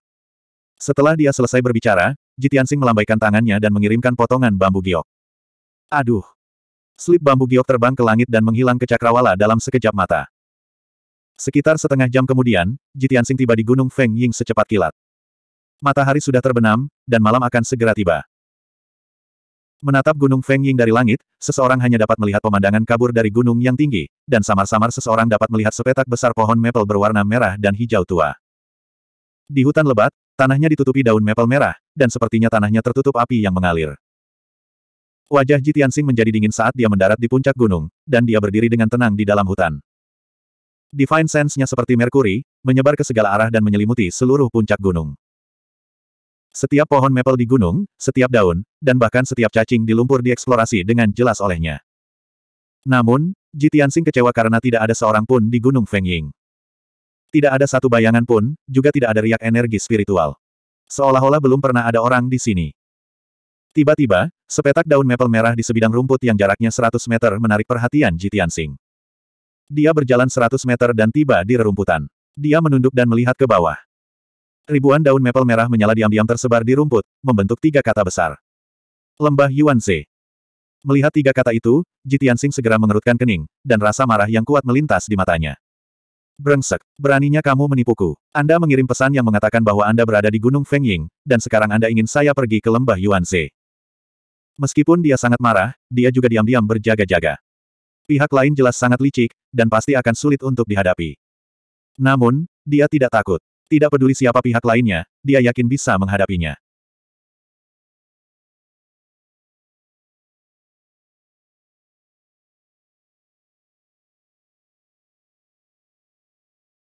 Setelah dia selesai berbicara, Jitiansing melambaikan tangannya dan mengirimkan potongan bambu giok. Aduh! Slip bambu giok terbang ke langit dan menghilang ke cakrawala dalam sekejap mata. Sekitar setengah jam kemudian, Jitiansing tiba di Gunung Feng Ying secepat kilat. Matahari sudah terbenam, dan malam akan segera tiba. Menatap Gunung Feng Ying dari langit, seseorang hanya dapat melihat pemandangan kabur dari gunung yang tinggi, dan samar-samar seseorang dapat melihat sepetak besar pohon maple berwarna merah dan hijau tua. Di hutan lebat, tanahnya ditutupi daun maple merah, dan sepertinya tanahnya tertutup api yang mengalir. Wajah Jitiansing menjadi dingin saat dia mendarat di puncak gunung, dan dia berdiri dengan tenang di dalam hutan. Divine Sense-nya seperti merkuri, menyebar ke segala arah dan menyelimuti seluruh puncak gunung. Setiap pohon maple di gunung, setiap daun, dan bahkan setiap cacing di lumpur dieksplorasi dengan jelas olehnya. Namun, Jitiansing kecewa karena tidak ada seorang pun di Gunung Fengying. Tidak ada satu bayangan pun, juga tidak ada riak energi spiritual. Seolah-olah belum pernah ada orang di sini. Tiba-tiba, sepetak daun maple merah di sebidang rumput yang jaraknya 100 meter menarik perhatian Jitiansing. Dia berjalan 100 meter dan tiba di rerumputan. Dia menunduk dan melihat ke bawah. Ribuan daun mepel merah menyala diam-diam tersebar di rumput, membentuk tiga kata besar. Lembah Yuanze. Melihat tiga kata itu, Tianxing segera mengerutkan kening, dan rasa marah yang kuat melintas di matanya. Brengsek, beraninya kamu menipuku. Anda mengirim pesan yang mengatakan bahwa Anda berada di Gunung Fengying, dan sekarang Anda ingin saya pergi ke lembah Yuanze. Meskipun dia sangat marah, dia juga diam-diam berjaga-jaga. Pihak lain jelas sangat licik, dan pasti akan sulit untuk dihadapi. Namun, dia tidak takut. Tidak peduli siapa pihak lainnya, dia yakin bisa menghadapinya.